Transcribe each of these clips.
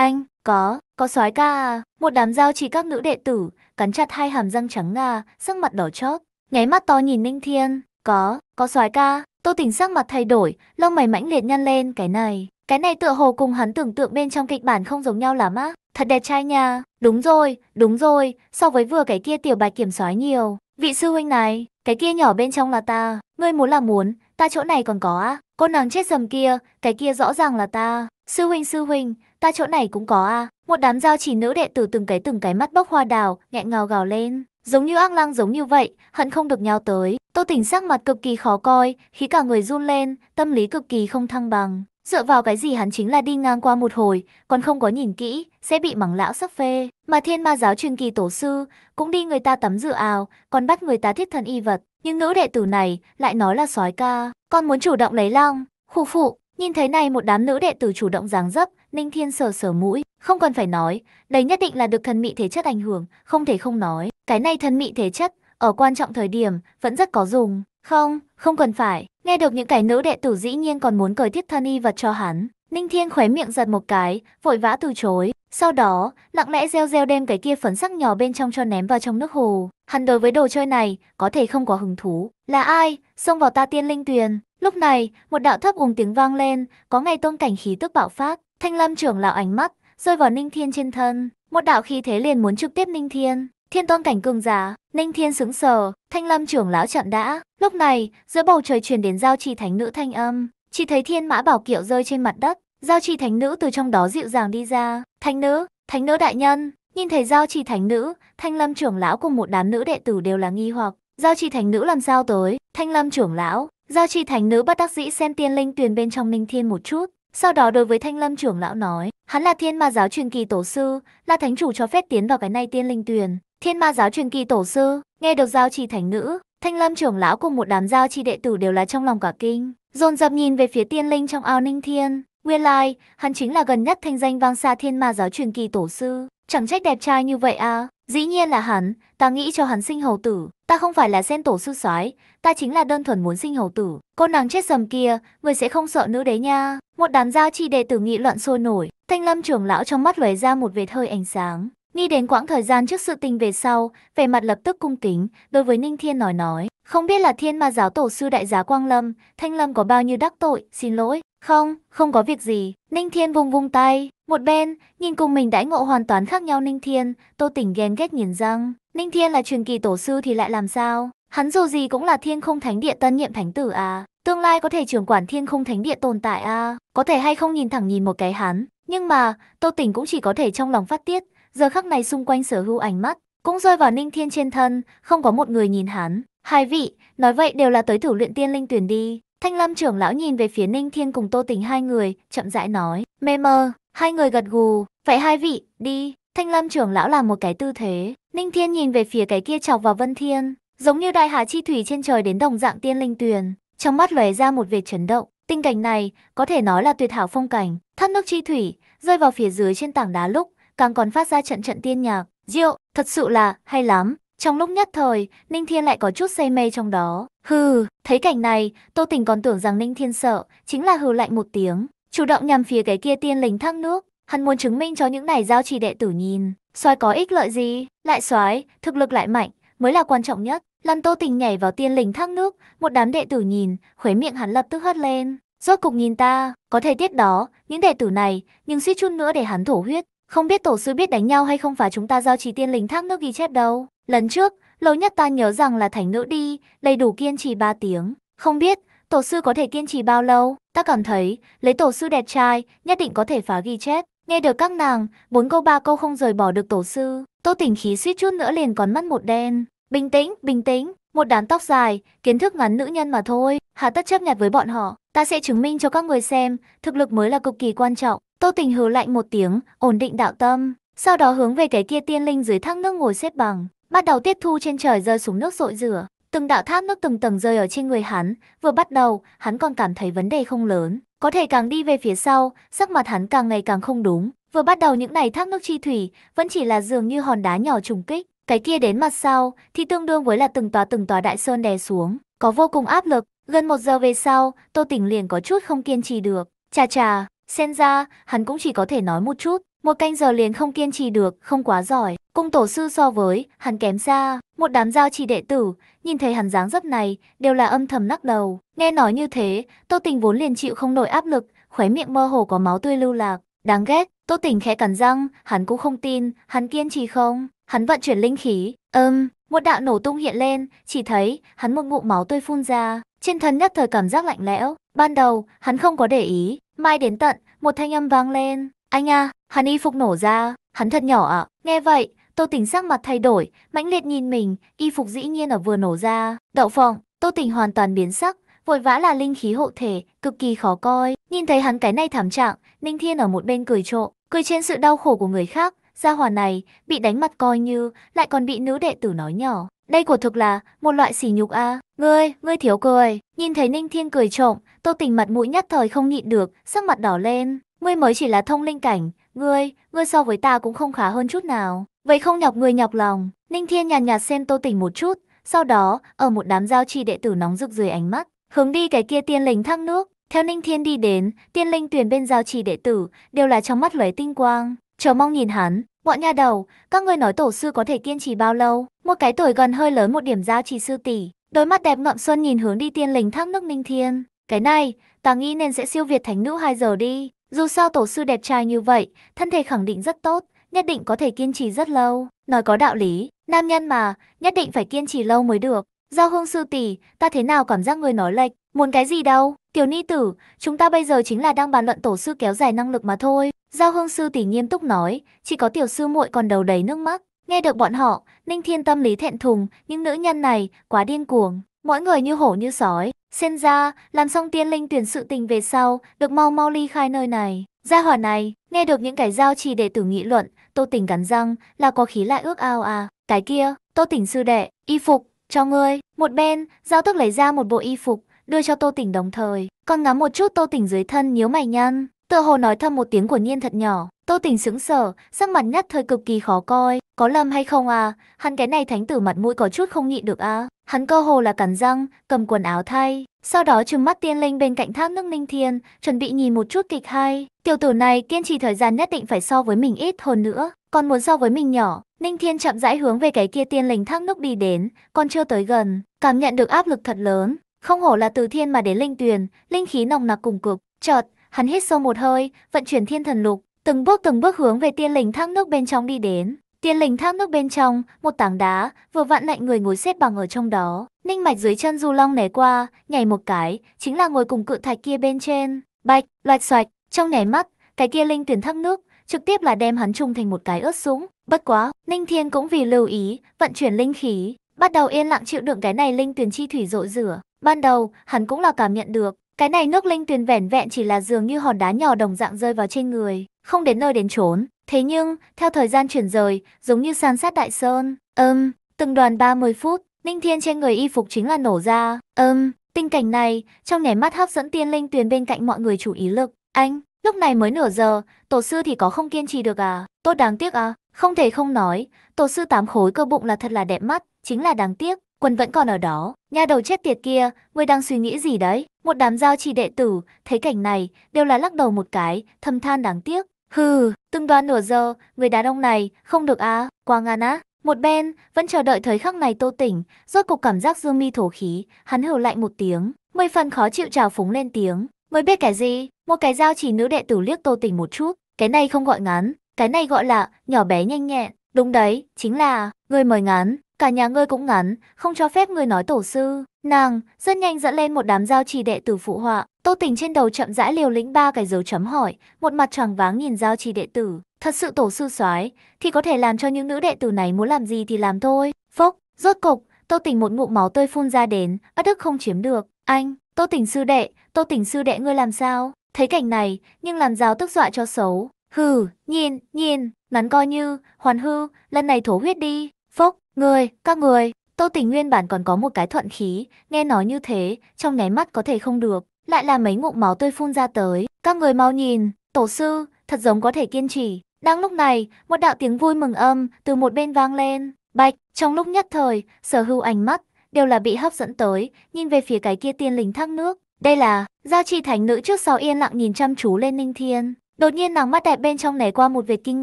Anh, có, có sói ca à. Một đám giao chỉ các nữ đệ tử, cắn chặt hai hàm răng trắng ngà, sắc mặt đỏ chót. Nháy mắt to nhìn Ninh Thiên. Có, có sói ca. Tô tỉnh sắc mặt thay đổi, lông mày mãnh liệt nhăn lên cái này. Cái này tựa hồ cùng hắn tưởng tượng bên trong kịch bản không giống nhau lắm á. Thật đẹp trai nha. Đúng rồi, đúng rồi, so với vừa cái kia tiểu bạch kiểm sói nhiều. Vị sư huynh này, cái kia nhỏ bên trong là ta. Ngươi muốn là muốn, ta chỗ này còn có á. Cô nàng chết dầm kia, cái kia rõ ràng là ta. Sư huynh sư huynh, ta chỗ này cũng có a à. Một đám giao chỉ nữ đệ tử từng cái từng cái mắt bốc hoa đào, nghẹn ngào gào lên. Giống như ác lang giống như vậy, hận không được nhau tới. Tô tỉnh sắc mặt cực kỳ khó coi, khí cả người run lên, tâm lý cực kỳ không thăng bằng. Dựa vào cái gì hắn chính là đi ngang qua một hồi, còn không có nhìn kỹ, sẽ bị mắng lão sắp phê. Mà thiên ma giáo truyền kỳ tổ sư, cũng đi người ta tắm rửa ào, còn bắt người ta thiết thân y vật. Nhưng nữ đệ tử này lại nói là sói ca, con muốn chủ động lấy long. Khu phụ, nhìn thấy này một đám nữ đệ tử chủ động giáng dấp, Ninh Thiên sờ sờ mũi, không cần phải nói, đây nhất định là được thần mị thể chất ảnh hưởng, không thể không nói. Cái này thần mị thể chất, ở quan trọng thời điểm, vẫn rất có dùng. Không, không cần phải. Nghe được những cái nữ đệ tử dĩ nhiên còn muốn cởi thiết thân y vật cho hắn. Ninh Thiên khóe miệng giật một cái, vội vã từ chối. Sau đó, lặng lẽ reo reo đem cái kia phấn sắc nhỏ bên trong cho ném vào trong nước hồ. Hắn đối với đồ chơi này, có thể không có hứng thú. Là ai? Xông vào ta tiên linh tuyền. Lúc này, một đạo thấp ùng tiếng vang lên, có ngày tôn cảnh khí tức bạo phát. Thanh Lâm trưởng lão ánh mắt rơi vào Ninh Thiên trên thân, một đạo khí thế liền muốn trực tiếp Ninh Thiên. Thiên tôn cảnh cường giả, Ninh Thiên sững sờ, Thanh Lâm trưởng lão chậm đã. Lúc này, giữa bầu trời truyền đến giao trì thánh nữ thanh âm, chỉ thấy thiên mã bảo kiệu rơi trên mặt đất, giao trì thánh nữ từ trong đó dịu dàng đi ra. Thánh nữ, thánh nữ đại nhân, nhìn thấy giao trì thánh nữ, Thanh Lâm trưởng lão cùng một đám nữ đệ tử đều là nghi hoặc. Giao trì thánh nữ làm sao tới? Thanh Lâm trưởng lão, giao trì thánh nữ bất đắc dĩ xem tiên linh tuyền bên trong Ninh Thiên một chút, sau đó đối với Thanh Lâm trưởng lão nói, hắn là thiên ma giáo truyền kỳ tổ sư, là thánh chủ cho phép tiến vào cái này tiên linh tuyền. Thiên ma giáo truyền kỳ tổ sư, nghe được giao trì thánh nữ, Thanh Lâm trưởng lão cùng một đám giao trì đệ tử đều là trong lòng cả kinh, dồn dập nhìn về phía tiên linh trong ao ninh thiên. Nguyên lai, like, hắn chính là gần nhất thanh danh vang xa thiên ma giáo truyền kỳ tổ sư, chẳng trách đẹp trai như vậy à. Dĩ nhiên là hắn, ta nghĩ cho hắn sinh hầu tử, ta không phải là sen tổ sư soái, ta chính là đơn thuần muốn sinh hầu tử. Cô nàng chết dầm kia, người sẽ không sợ nữ đấy nha. Một đám gia chi đệ tử nghị loạn sôi nổi, thanh lâm trưởng lão trong mắt lóe ra một vệt hơi ánh sáng. Nghĩ đến quãng thời gian trước sự tình về sau, vẻ mặt lập tức cung kính, đối với Ninh Thiên nói nói, không biết là thiên ma giáo tổ sư đại giá Quang Lâm, Thanh Lâm có bao nhiêu đắc tội, xin lỗi. Không, không có việc gì, Ninh Thiên vung vung tay, một bên, nhìn cùng mình đãi ngộ hoàn toàn khác nhau Ninh Thiên, Tô Tỉnh ghen ghét nhìn răng. Ninh Thiên là truyền kỳ tổ sư thì lại làm sao? Hắn dù gì cũng là thiên không thánh địa tân nhiệm thánh tử à. Tương lai có thể trưởng quản thiên không thánh địa tồn tại à. Có thể hay không nhìn thẳng nhìn một cái hắn. Nhưng mà, Tô Tỉnh cũng chỉ có thể trong lòng phát tiết. Giờ khắc này xung quanh sở hữu ánh mắt. Cũng rơi vào Ninh Thiên trên thân, không có một người nhìn hắn. Hai vị, nói vậy đều là tới thử luyện tiên linh tuyển đi. Thanh Lam trưởng lão nhìn về phía Ninh Thiên cùng Tô Tình hai người, chậm rãi nói, mê mơ, Hai người gật gù, vậy hai vị, đi. Thanh Lâm trưởng lão làm một cái tư thế, Ninh Thiên nhìn về phía cái kia chọc vào Vân Thiên, giống như đại hà chi thủy trên trời đến đồng dạng tiên linh tuyền, trong mắt lóe ra một vệt chấn động. Tình cảnh này có thể nói là tuyệt hảo phong cảnh, thác nước chi thủy rơi vào phía dưới trên tảng đá lúc, càng còn phát ra trận trận tiên nhạc, diệu, thật sự là hay lắm. Trong lúc nhất thời, Ninh Thiên lại có chút say mê trong đó. Hừ, thấy cảnh này, Tô Tình còn tưởng rằng Ninh Thiên sợ, chính là hừ lạnh một tiếng, chủ động nhằm phía cái kia tiên linh thác nước. Hắn muốn chứng minh cho những này giao trì đệ tử nhìn, soái có ích lợi gì, lại soái thực lực lại mạnh, mới là quan trọng nhất. Lâm Tô Tình nhảy vào tiên linh thác nước, một đám đệ tử nhìn, khuấy miệng hắn lập tức hất lên. Rốt cục nhìn ta, có thể tiếp đó, những đệ tử này, nhưng suýt chút nữa để hắn thổ huyết. Không biết tổ sư biết đánh nhau hay không phải chúng ta giao trì tiên linh thác nước ghi chép đâu. Lần trước, lâu nhất ta nhớ rằng là thành nữ đi, đầy đủ kiên trì ba tiếng. Không biết, Tổ sư có thể kiên trì bao lâu? Ta cảm thấy, lấy tổ sư đẹp trai, nhất định có thể phá ghi chép. Nghe được các nàng, bốn câu ba câu không rời bỏ được tổ sư. Tô tỉnh khí suýt chút nữa liền còn mắt một đen. Bình tĩnh, bình tĩnh, một đám tóc dài, kiến thức ngắn nữ nhân mà thôi. Hà tất chấp nhặt với bọn họ, ta sẽ chứng minh cho các người xem, thực lực mới là cực kỳ quan trọng. Tô Tỉnh hừ lạnh một tiếng, ổn định đạo tâm. Sau đó hướng về cái kia tiên linh dưới thác nước ngồi xếp bằng. Bắt đầu tiết thu trên trời rơi xuống nước rội rửa. Từng đạo thác nước từng tầng rơi ở trên người hắn, vừa bắt đầu, hắn còn cảm thấy vấn đề không lớn. Có thể càng đi về phía sau, sắc mặt hắn càng ngày càng không đúng. Vừa bắt đầu những này thác nước chi thủy, vẫn chỉ là dường như hòn đá nhỏ trùng kích. Cái kia đến mặt sau, thì tương đương với là từng tòa từng tòa đại sơn đè xuống. Có vô cùng áp lực, gần một giờ về sau, tô tỉnh liền có chút không kiên trì được. Chà chà, sen ra, hắn cũng chỉ có thể nói một chút. Một canh giờ liền không kiên trì được, không quá giỏi. Cung tổ sư so với, hắn kém xa. Một đám giao trì đệ tử, nhìn thấy hắn dáng dấp này, đều là âm thầm lắc đầu. Nghe nói như thế, Tô Tình vốn liền chịu không nổi áp lực, khóe miệng mơ hồ có máu tươi lưu lạc. Đáng ghét, Tô Tình khẽ cắn răng, hắn cũng không tin, hắn kiên trì không. Hắn vận chuyển linh khí, âm, um, một đạo nổ tung hiện lên, chỉ thấy hắn một ngụm máu tươi phun ra, trên thân nhất thời cảm giác lạnh lẽo. Ban đầu, hắn không có để ý, mai đến tận, một thanh âm vang lên, anh a, à, hắn y phục nổ ra, hắn thật nhỏ ạ. Nghe vậy, Tô Tình sắc mặt thay đổi, mãnh liệt nhìn mình, y phục dĩ nhiên ở vừa nổ ra. Đậu phộng, Tô Tình hoàn toàn biến sắc, vội vã là linh khí hộ thể, cực kỳ khó coi. Nhìn thấy hắn cái này thảm trạng, Ninh Thiên ở một bên cười trộm, cười trên sự đau khổ của người khác. Gia hòa này, bị đánh mặt coi như, lại còn bị nữ đệ tử nói nhỏ. Đây quả thực là một loại sỉ nhục a. Ngươi, ngươi thiếu cười. Nhìn thấy Ninh Thiên cười trộm, Tô Tình mặt mũi nhất thời không nhịn được, sắc mặt đỏ lên. Ngươi mới chỉ là thông linh cảnh, ngươi, ngươi so với ta cũng không khá hơn chút nào. Vậy không nhọc người nhọc lòng, Ninh Thiên nhàn nhạt xem tô tỉnh một chút, sau đó, ở một đám giao trì đệ tử nóng rực dưới ánh mắt, hướng đi cái kia tiên linh thác nước. Theo Ninh Thiên đi đến, tiên linh tuyển bên giao trì đệ tử, đều là trong mắt lóe tinh quang, chờ mong nhìn hắn. Bọn nhà đầu, các ngươi nói tổ sư có thể kiên trì bao lâu? Một cái tuổi gần hơi lớn một điểm giao trì sư tỷ, đôi mắt đẹp ngậm xuân nhìn hướng đi tiên linh thác nước Ninh Thiên. Cái này, ta nghĩ nên sẽ siêu việt thánh nữ 2 giờ đi. Dù sao tổ sư đẹp trai như vậy, thân thể khẳng định rất tốt, nhất định có thể kiên trì rất lâu. Nói có đạo lý, nam nhân mà, nhất định phải kiên trì lâu mới được. Giao hương sư tỷ, ta thế nào cảm giác người nói lệch, muốn cái gì đâu? Tiểu ni tử, chúng ta bây giờ chính là đang bàn luận tổ sư kéo dài năng lực mà thôi. Giao hương sư tỷ nghiêm túc nói, chỉ có tiểu sư muội còn đầu đầy nước mắt. Nghe được bọn họ, Ninh Thiên tâm lý thẹn thùng, những nữ nhân này quá điên cuồng. Mỗi người như hổ như sói, xen ra, làm xong tiên linh tuyển sự tình về sau, được mau mau ly khai nơi này. Gia hỏa này, nghe được những cái giao trì đệ tử nghị luận, tô tỉnh cắn răng, là có khí lại ước ao à. Cái kia, tô tỉnh sư đệ, y phục, cho ngươi. Một bên, giao tức lấy ra một bộ y phục, đưa cho tô tỉnh đồng thời. Còn ngắm một chút tô tỉnh dưới thân nhíu mày nhăn, Tựa hồ nói thầm một tiếng của Nhiên thật nhỏ, Tô Tình sững sờ, sắc mặt nhất thời cực kỳ khó coi, có lầm hay không à, hắn cái này thánh tử mặt mũi có chút không nhịn được à. Hắn cơ hồ là cắn răng, cầm quần áo thay, sau đó trừng mắt tiên linh bên cạnh thác nước ninh thiên, chuẩn bị nhìn một chút kịch hay. Tiểu tử này kiên trì thời gian nhất định phải so với mình ít hơn nữa, còn muốn so với mình nhỏ. Ninh thiên chậm rãi hướng về cái kia tiên linh thác nước đi đến, còn chưa tới gần, cảm nhận được áp lực thật lớn. Không hổ là từ thiên mà đến linh tuyền, linh khí nồng nặc cùng cực, chợt hắn hít sâu một hơi, vận chuyển thiên thần lục, từng bước từng bước hướng về tiên linh thác nước bên trong đi đến. Tiên linh thác nước bên trong, một tảng đá, vừa vặn lạnh người ngồi xếp bằng ở trong đó. Ninh mạch dưới chân du long né qua, nhảy một cái, chính là ngồi cùng cự thạch kia bên trên. Bạch, loạch xoạch, trong nháy mắt, cái kia linh tuyển thác nước, trực tiếp là đem hắn chung thành một cái ướt sũng. Bất quá, Ninh Thiên cũng vì lưu ý, vận chuyển linh khí, bắt đầu yên lặng chịu đựng cái này linh tuyển chi thủy rội rửa. Ban đầu, hắn cũng là cảm nhận được, cái này nước linh tuyền vẻn vẹn chỉ là dường như hòn đá nhỏ đồng dạng rơi vào trên người, không đến nơi đến trốn. Thế nhưng, theo thời gian chuyển rời, giống như san sát đại sơn, ừm um, từng đoàn 30 phút, Ninh Thiên trên người y phục chính là nổ ra, ừm um, tình cảnh này, trong nháy mắt hấp dẫn tiên linh tuyền bên cạnh mọi người chủ ý lực. Anh, lúc này mới nửa giờ, tổ sư thì có không kiên trì được à, tốt đáng tiếc à, không thể không nói, tổ sư tám khối cơ bụng là thật là đẹp mắt, chính là đáng tiếc, quân vẫn còn ở đó. nhà đầu chết tiệt kia, ngươi đang suy nghĩ gì đấy? Một đám giao chỉ đệ tử, thấy cảnh này, đều là lắc đầu một cái, thầm than đáng tiếc. Hừ, từng đoan nửa giờ, người đàn ông này, không được à, quá ngàn á. Một bên, vẫn chờ đợi thời khắc này tô tỉnh, rốt cục cảm giác dương mi thổ khí, hắn hừ lạnh một tiếng, mười phần khó chịu trào phúng lên tiếng. Mới biết cái gì, một cái giao chỉ nữ đệ tử liếc tô tỉnh một chút, cái này không gọi ngắn, cái này gọi là nhỏ bé nhanh nhẹn. Đúng đấy, chính là, người mời ngắn cả nhà ngươi cũng ngắn, không cho phép ngươi nói tổ sư. Nàng, rất nhanh dẫn lên một đám giao trì đệ tử phụ họa, tô tình trên đầu chậm rãi liều lĩnh ba cái dấu chấm hỏi, một mặt choàng váng nhìn giao trì đệ tử. Thật sự tổ sư soái thì có thể làm cho những nữ đệ tử này muốn làm gì thì làm thôi. Phốc, rốt cục, tô tình một ngụm máu tươi phun ra đến, ất ức không chiếm được. Anh, tô tình sư đệ, tô tình sư đệ ngươi làm sao? Thấy cảnh này, nhưng làm giáo tức dọa cho xấu. Hừ, nhìn, nhìn, nắn coi như, hoàn hư, lần này thổ huyết đi. Phốc, Người, các người, Tô Tình nguyên bản còn có một cái thuận khí, nghe nói như thế, trong nháy mắt có thể không được, lại là mấy ngụm máu tươi phun ra tới. Các người mau nhìn, tổ sư, thật giống có thể kiên trì. Đang lúc này, một đạo tiếng vui mừng âm từ một bên vang lên. Bạch, trong lúc nhất thời, sở hữu ánh mắt, đều là bị hấp dẫn tới, nhìn về phía cái kia tiên linh thác nước. Đây là, giao chi thánh nữ trước sau yên lặng nhìn chăm chú lên ninh thiên. Đột nhiên nàng mắt đẹp bên trong nảy qua một vệt kinh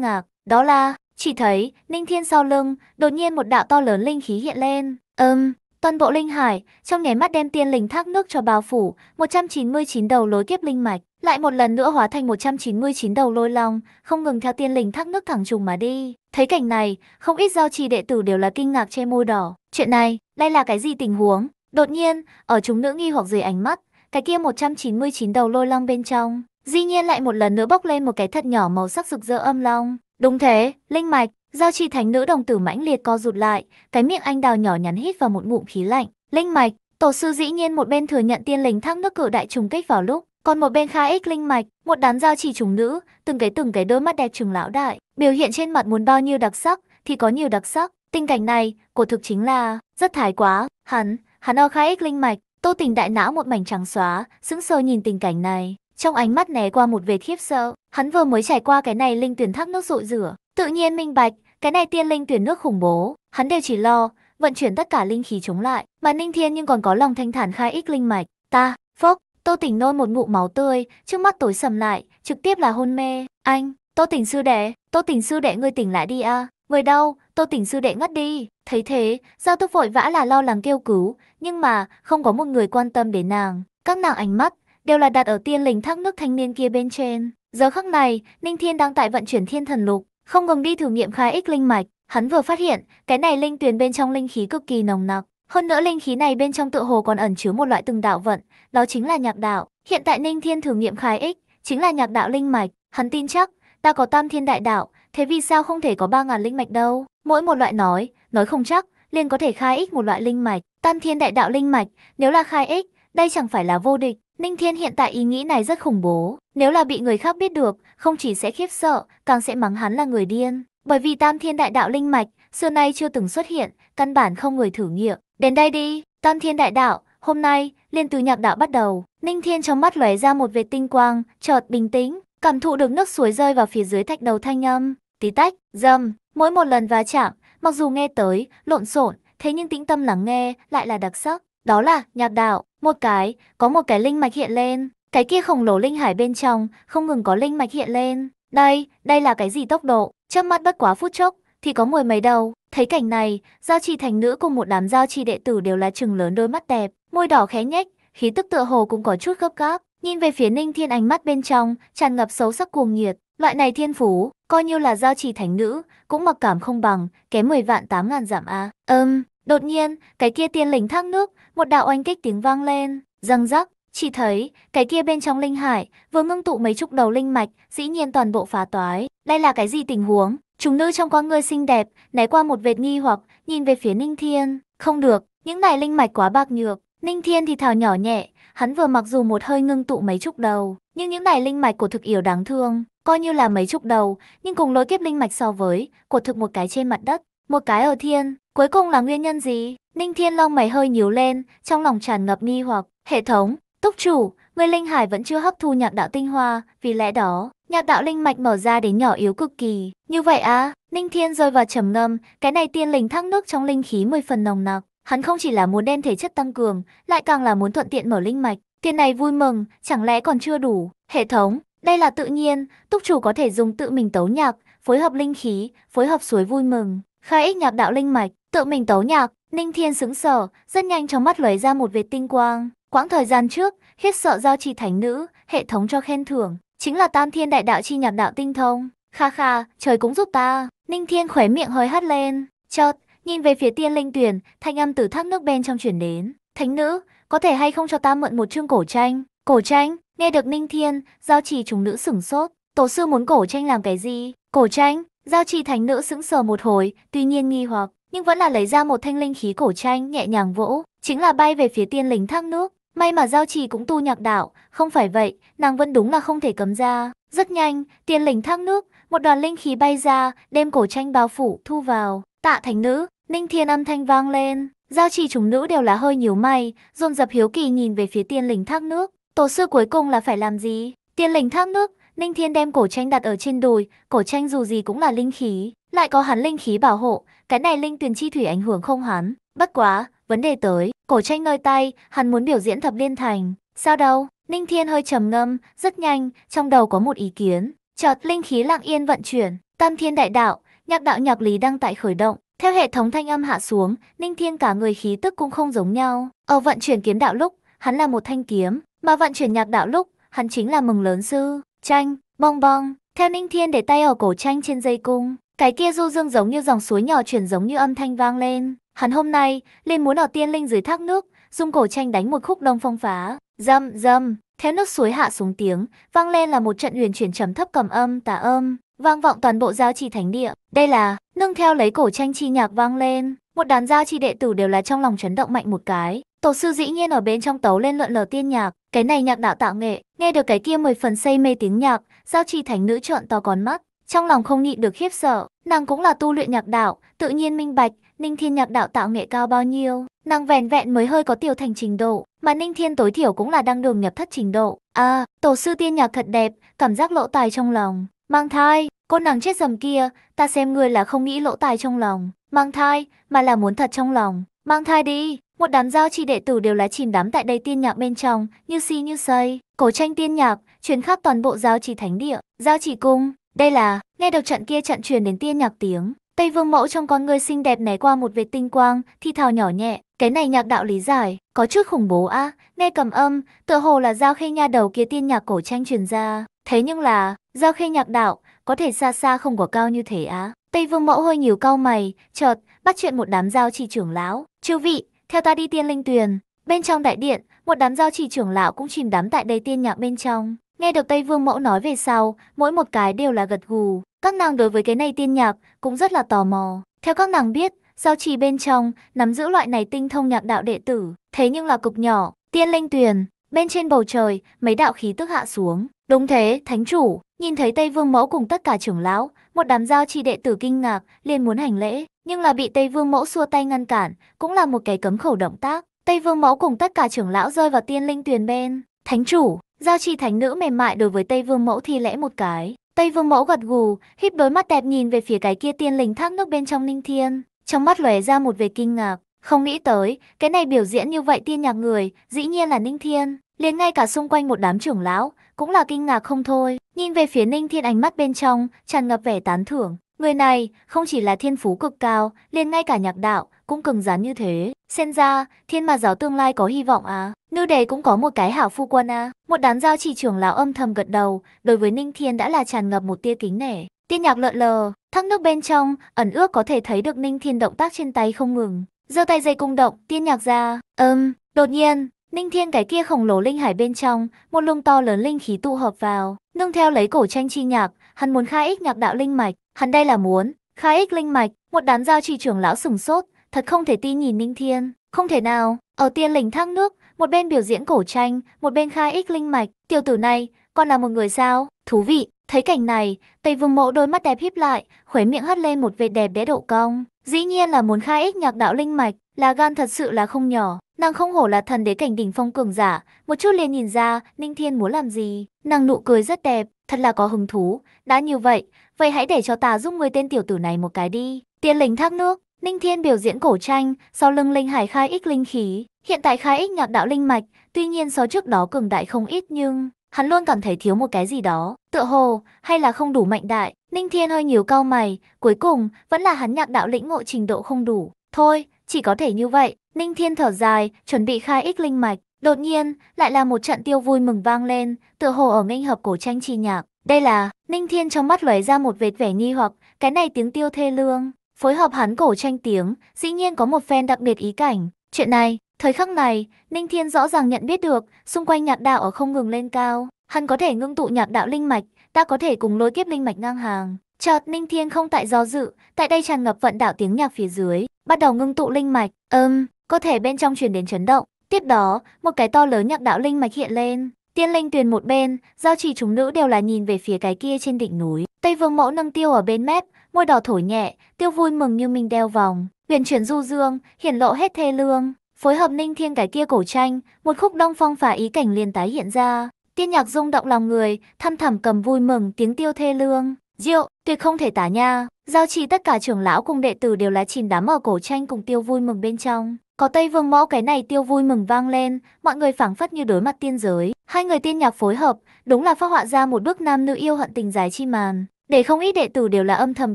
ngạc, đó là, chỉ thấy, Ninh Thiên sau lưng, đột nhiên một đạo to lớn linh khí hiện lên. Ơm, toàn bộ linh hải, trong nháy mắt đem tiên linh thác nước cho bao phủ, 199 đầu lối kiếp linh mạch, lại một lần nữa hóa thành 199 đầu lôi long, không ngừng theo tiên linh thác nước thẳng trùng mà đi. Thấy cảnh này, không ít giao trì đệ tử đều là kinh ngạc che môi đỏ. Chuyện này, đây là cái gì tình huống? Đột nhiên, ở chúng nữ nghi hoặc dưới ánh mắt, cái kia 199 đầu lôi long bên trong, dĩ nhiên lại một lần nữa bốc lên một cái thật nhỏ màu sắc rực rỡ âm long. Đúng thế, linh mạch, giao chi thánh nữ đồng tử mãnh liệt co rụt lại, cái miệng anh đào nhỏ nhắn hít vào một ngụm khí lạnh. Linh mạch, tổ sư dĩ nhiên một bên thừa nhận tiên linh thác nước cử đại trùng kích vào lúc, còn một bên khai ích linh mạch, một đám giao chỉ trùng nữ, từng cái từng cái đôi mắt đẹp trừng lão đại, biểu hiện trên mặt muốn bao nhiêu đặc sắc thì có nhiều đặc sắc. Tình cảnh này, của thực chính là rất thái quá, hắn, hắn o khai ích linh mạch, Tô Tình đại não một mảnh trắng xóa, sững sờ nhìn tình cảnh này, trong ánh mắt né qua một vệt khiếp sợ. Hắn vừa mới trải qua cái này linh tuyển thác nước rội rửa, tự nhiên minh bạch, cái này tiên linh tuyển nước khủng bố, hắn đều chỉ lo vận chuyển tất cả linh khí chống lại, mà Ninh Thiên nhưng còn có lòng thanh thản khai ích linh mạch. Ta, phốc, Tô Tỉnh nôn một ngụm máu tươi, trước mắt tối sầm lại, trực tiếp là hôn mê. Anh, Tô Tỉnh sư đệ, Tô Tỉnh sư đệ ngươi tỉnh lại đi a, người đâu Tô Tỉnh sư đệ ngất đi. Thấy thế, Giao Túc vội vã là lo lắng kêu cứu, nhưng mà không có một người quan tâm đến nàng. Các nàng ánh mắt đều là đặt ở tiên linh thác nước thanh niên kia bên trên. Giờ khắc này, Ninh Thiên đang tại vận chuyển thiên thần lục, không ngừng đi thử nghiệm khai ích linh mạch. Hắn vừa phát hiện, cái này linh tuyền bên trong linh khí cực kỳ nồng nặc. Hơn nữa linh khí này bên trong tựa hồ còn ẩn chứa một loại từng đạo vận, đó chính là nhạc đạo. Hiện tại Ninh Thiên thử nghiệm khai ích, chính là nhạc đạo linh mạch. Hắn tin chắc, ta có tam thiên đại đạo, thế vì sao không thể có ba ngàn linh mạch đâu? Mỗi một loại nói, nói không chắc, liền có thể khai ích một loại linh mạch. Tam thiên đại đạo linh mạch, nếu là khai ích, đây chẳng phải là vô địch. Ninh Thiên hiện tại ý nghĩ này rất khủng bố, nếu là bị người khác biết được, không chỉ sẽ khiếp sợ, càng sẽ mắng hắn là người điên. Bởi vì tam thiên đại đạo linh mạch, xưa nay chưa từng xuất hiện, căn bản không người thử nghiệm. Đến đây đi, tam thiên đại đạo, hôm nay, liên từ nhạc đạo bắt đầu. Ninh Thiên trong mắt lóe ra một vệt tinh quang, chợt bình tĩnh, cảm thụ được nước suối rơi vào phía dưới thạch đầu thanh âm. Tí tách, dầm, mỗi một lần va chạm, mặc dù nghe tới, lộn xộn, thế nhưng tĩnh tâm lắng nghe, lại là đặc sắc. Đó là nhạc đạo, một cái, có một cái linh mạch hiện lên. Cái kia khổng lồ linh hải bên trong, không ngừng có linh mạch hiện lên. Đây, đây là cái gì tốc độ? Trước mắt bất quá phút chốc, thì có mười mấy đầu. Thấy cảnh này, giao trì thành nữ cùng một đám giao trì đệ tử đều là chừng lớn đôi mắt đẹp, môi đỏ khé nhếch, khí tức tựa hồ cũng có chút gấp gáp. Nhìn về phía Ninh Thiên ánh mắt bên trong, tràn ngập xấu sắc cuồng nhiệt. Loại này thiên phú, coi như là giao trì thành nữ, cũng mặc cảm không bằng, kém mười vạn tám ngàn giảm a. Ừm, Đột nhiên, cái kia tiên lĩnh thác nước, một đạo oanh kích tiếng vang lên, răng rắc. Chỉ thấy, cái kia bên trong linh hải, vừa ngưng tụ mấy chục đầu linh mạch, dĩ nhiên toàn bộ phá toái. Đây là cái gì tình huống? Chúng nữ trong con ngươi xinh đẹp, né qua một vệt nghi hoặc, nhìn về phía Ninh Thiên. Không được, những này linh mạch quá bạc nhược. Ninh Thiên thì thào nhỏ nhẹ, hắn vừa mặc dù một hơi ngưng tụ mấy chục đầu, nhưng những này linh mạch của thực yểu đáng thương, coi như là mấy chục đầu, nhưng cùng lối kiếp linh mạch so với, của thực một cái trên mặt đất, một cái ở thiên, cuối cùng là nguyên nhân gì? Ninh Thiên Long mày hơi nhíu lên, trong lòng tràn ngập nghi hoặc. Hệ thống, túc chủ, người linh hải vẫn chưa hấp thu nhạc đạo tinh hoa, vì lẽ đó, nhạc đạo linh mạch mở ra đến nhỏ yếu cực kỳ. Như vậy à, Ninh Thiên rơi vào trầm ngâm, cái này tiên linh thác nước trong linh khí 10 phần nồng nặc. Hắn không chỉ là muốn đem thể chất tăng cường, lại càng là muốn thuận tiện mở linh mạch. Tiền này vui mừng, chẳng lẽ còn chưa đủ. Hệ thống, đây là tự nhiên, túc chủ có thể dùng tự mình tấu nhạc, phối hợp linh khí, phối hợp suối vui mừng khai ích nhạc đạo linh mạch, tự mình tấu nhạc, Ninh Thiên sững sờ, rất nhanh trong mắt lóe ra một vệt tinh quang. Quãng thời gian trước, khiết sợ giao trì thánh nữ, hệ thống cho khen thưởng, chính là Tam Thiên Đại Đạo chi nhạc đạo tinh thông. Kha kha, trời cũng giúp ta. Ninh Thiên khóe miệng hơi hắt lên, chợt nhìn về phía Tiên Linh Tuyển, thanh âm từ thác nước bên trong truyền đến, "Thánh nữ, có thể hay không cho ta mượn một chương cổ tranh?" Cổ tranh? Nghe được Ninh Thiên, giao trì chúng nữ sửng sốt, tổ sư muốn cổ tranh làm cái gì? Cổ tranh? Giao trì thánh nữ sững sờ một hồi, tuy nhiên nghi hoặc, nhưng vẫn là lấy ra một thanh linh khí cổ tranh nhẹ nhàng vỗ, chính là bay về phía tiên lính thác nước. May mà giao trì cũng tu nhạc đạo, không phải vậy, nàng vẫn đúng là không thể cấm ra. Rất nhanh, tiên lính thác nước, một đoàn linh khí bay ra, đem cổ tranh bao phủ, thu vào. Tạ thánh nữ, ninh thiên âm thanh vang lên. Giao trì chúng nữ đều là hơi nhiều mày, dồn dập hiếu kỳ nhìn về phía tiên lính thác nước. Tổ sư cuối cùng là phải làm gì? Tiên lính thác nước, Ninh Thiên đem cổ tranh đặt ở trên đùi, cổ tranh dù gì cũng là linh khí, lại có hắn linh khí bảo hộ, cái này linh tuyền chi thủy ảnh hưởng không hắn. Bất quá, vấn đề tới, cổ tranh nơi tay, hắn muốn biểu diễn thập liên thành, sao đâu? Ninh Thiên hơi trầm ngâm, rất nhanh, trong đầu có một ý kiến, chợt linh khí lặng yên vận chuyển, Tam Thiên Đại Đạo, nhạc đạo nhạc lý đang tại khởi động, theo hệ thống thanh âm hạ xuống, Ninh Thiên cả người khí tức cũng không giống nhau. Ở vận chuyển kiếm đạo lúc, hắn là một thanh kiếm, mà vận chuyển nhạc đạo lúc, hắn chính là mừng lớn sư. Tranh, bong bong, theo Ninh Thiên để tay ở cổ tranh trên dây cung, cái kia du dương giống như dòng suối nhỏ chuyển giống như âm thanh vang lên. Hắn hôm nay, lên muốn ở tiên linh dưới thác nước, dung cổ tranh đánh một khúc đông phong phá. Dâm, dâm, theo nước suối hạ xuống tiếng, vang lên là một trận huyền chuyển trầm thấp cầm âm, tà âm, vang vọng toàn bộ giao trì thánh địa. Đây là, nương theo lấy cổ tranh chi nhạc vang lên, một đàn giao trì đệ tử đều là trong lòng chấn động mạnh một cái. Tổ sư dĩ nhiên ở bên trong tấu lên lượn lờ tiên nhạc, cái này nhạc đạo tạo nghệ, nghe được cái kia mười phần say mê tiếng nhạc, giao trì thánh nữ trợn to con mắt, trong lòng không nhịn được khiếp sợ, nàng cũng là tu luyện nhạc đạo, tự nhiên minh bạch, Ninh Thiên nhạc đạo tạo nghệ cao bao nhiêu, nàng vẻn vẹn mới hơi có tiểu thành trình độ, mà Ninh Thiên tối thiểu cũng là đang đường nhập thất trình độ. À, tổ sư tiên nhạc thật đẹp, cảm giác lỗ tài trong lòng. Mang thai, cô nàng chết dầm kia, ta xem người là không nghĩ lỗ tài trong lòng. Mang thai, mà là muốn thật trong lòng. Mang thai đi, một đám giao chi đệ tử đều lá chìm đắm tại đây tiên nhạc bên trong, như si như say, cổ tranh tiên nhạc, truyền khắp toàn bộ giao chỉ thánh địa, giao chỉ cung. Đây là, nghe đầu trận kia trận truyền đến tiên nhạc tiếng, Tây Vương Mẫu trong con người xinh đẹp né qua một vệt tinh quang, thi thào nhỏ nhẹ, cái này nhạc đạo lý giải, có chút khủng bố a, nghe cầm âm, tựa hồ là giao khê nha đầu kia tiên nhạc cổ tranh truyền ra, thế nhưng là, giao khê nhạc đạo, có thể xa xa không có cao như thế á. Tây Vương Mẫu hơi nhiều cau mày, chợt bắt chuyện một đám giao chỉ trưởng lão, "Chư vị, theo ta đi tiên linh tuyền, bên trong đại điện, một đám giao chỉ trưởng lão cũng chìm đắm tại đầy tiên nhạc bên trong. Nghe được Tây Vương Mẫu nói về sau, mỗi một cái đều là gật gù. Các nàng đối với cái này tiên nhạc cũng rất là tò mò. Theo các nàng biết, giao trì bên trong nắm giữ loại này tinh thông nhạc đạo đệ tử, thế nhưng là cục nhỏ, tiên linh tuyền, bên trên bầu trời, mấy đạo khí tức hạ xuống. Đúng thế, thánh chủ, nhìn thấy Tây Vương Mẫu cùng tất cả trưởng lão, một đám giao trì đệ tử kinh ngạc, liền muốn hành lễ, nhưng là bị Tây Vương Mẫu xua tay ngăn cản, cũng là một cái cấm khẩu động tác. Tây Vương Mẫu cùng tất cả trưởng lão rơi vào tiên linh tuyền bên. Thánh chủ, giao trì thánh nữ mềm mại đối với Tây Vương Mẫu thi lễ một cái. Tây Vương Mẫu gật gù, híp đôi mắt đẹp nhìn về phía cái kia tiên linh thác nước bên trong Ninh Thiên, trong mắt lóe ra một vẻ kinh ngạc, không nghĩ tới, cái này biểu diễn như vậy tiên nhạc người, dĩ nhiên là Ninh Thiên, liền ngay cả xung quanh một đám trưởng lão cũng là kinh ngạc không thôi, nhìn về phía Ninh Thiên ánh mắt bên trong tràn ngập vẻ tán thưởng, Người này không chỉ là thiên phú cực cao, liền ngay cả nhạc đạo cũng cường gián như thế. Xem ra, thiên mà giáo tương lai có hy vọng à. Nữ đề cũng có một cái hảo phu quân à. Một đám giao chỉ trưởng lão âm thầm gật đầu, đối với Ninh Thiên đã là tràn ngập một tia kính nể. Tiên nhạc lợn lờ, thác nước bên trong, ẩn ước có thể thấy được Ninh Thiên động tác trên tay không ngừng. giơ tay dây cung động, tiên nhạc ra, ừm, đột nhiên, Ninh Thiên cái kia khổng lồ linh hải bên trong, một luồng to lớn linh khí tụ hợp vào, nương theo lấy cổ tranh chi nhạc, hắn muốn khai ích nhạc đạo linh mạch, Hắn đây là muốn khai ích linh mạch, một đám giao trì trưởng lão sùng sốt, thật không thể tin nhìn Ninh Thiên. Không thể nào, ở tiên lình thác nước, một bên biểu diễn cổ tranh, một bên khai ích linh mạch, tiểu tử này, còn là một người sao? Thú vị, thấy cảnh này, Tây Vương mẫu đôi mắt đẹp híp lại, khóe miệng hất lên một vệt đẹp đẽ độ cong, dĩ nhiên là muốn khai ích nhạc đạo linh mạch, là gan thật sự là không nhỏ. Nàng không hổ là thần đế cảnh đỉnh phong cường giả, một chút liền nhìn ra Ninh Thiên muốn làm gì. Nàng nụ cười rất đẹp, thật là có hứng thú. Đã như vậy, vậy hãy để cho ta giúp người tên tiểu tử này một cái đi. Tiên linh thác nước, Ninh Thiên biểu diễn cổ tranh, sau lưng Linh Hải khai ích linh khí, hiện tại khai ích nhạc đạo linh mạch, tuy nhiên so trước đó cường đại không ít nhưng hắn luôn cảm thấy thiếu một cái gì đó, tựa hồ hay là không đủ mạnh đại. Ninh Thiên hơi nhiều cau mày, cuối cùng vẫn là hắn nhạc đạo lĩnh ngộ trình độ không đủ. Thôi, chỉ có thể như vậy. Ninh Thiên thở dài, chuẩn bị khai ích linh mạch. Đột nhiên, lại là một trận tiêu vui mừng vang lên, tựa hồ ở nghênh hợp cổ tranh chi nhạc. Đây là, Ninh Thiên trong mắt lóe ra một vệt vẻ nghi hoặc, cái này tiếng tiêu thê lương, phối hợp hắn cổ tranh tiếng, dĩ nhiên có một phen đặc biệt ý cảnh. Chuyện này, thời khắc này, Ninh Thiên rõ ràng nhận biết được, xung quanh nhạc đạo ở không ngừng lên cao, hắn có thể ngưng tụ nhạc đạo linh mạch, ta có thể cùng lối kiếp linh mạch ngang hàng. Chợt Ninh Thiên không tại do dự, tại đây tràn ngập vận đạo tiếng nhạc phía dưới, bắt đầu ngưng tụ linh mạch, âm, um, có thể bên trong truyền đến chấn động. Tiếp đó, một cái to lớn nhạc đạo linh mạch hiện lên, Tiên Linh Tuyền một bên, giao Chỉ chúng nữ đều là nhìn về phía cái kia trên đỉnh núi. Tây Vương Mẫu nâng tiêu ở bên mép, môi đỏ thổi nhẹ, tiêu vui mừng như mình đeo vòng. Huyền chuyển du dương, hiển lộ hết thê lương, phối hợp ninh thiên cái kia cổ tranh, một khúc đông phong phả ý cảnh liền tái hiện ra. Tiên nhạc rung động lòng người, thăm thẳm cầm vui mừng tiếng tiêu thê lương. Diệu, tuyệt không thể tả nha. Giao trì tất cả trưởng lão cùng đệ tử đều là chìm đắm ở cổ tranh cùng tiêu vui mừng bên trong. Có Tây Vương Mẫu cái này tiêu vui mừng vang lên, mọi người phảng phất như đối mặt tiên giới. Hai người tiên nhạc phối hợp, đúng là phát họa ra một bức nam nữ yêu hận tình giải chi màn. Để không ít đệ tử đều là âm thầm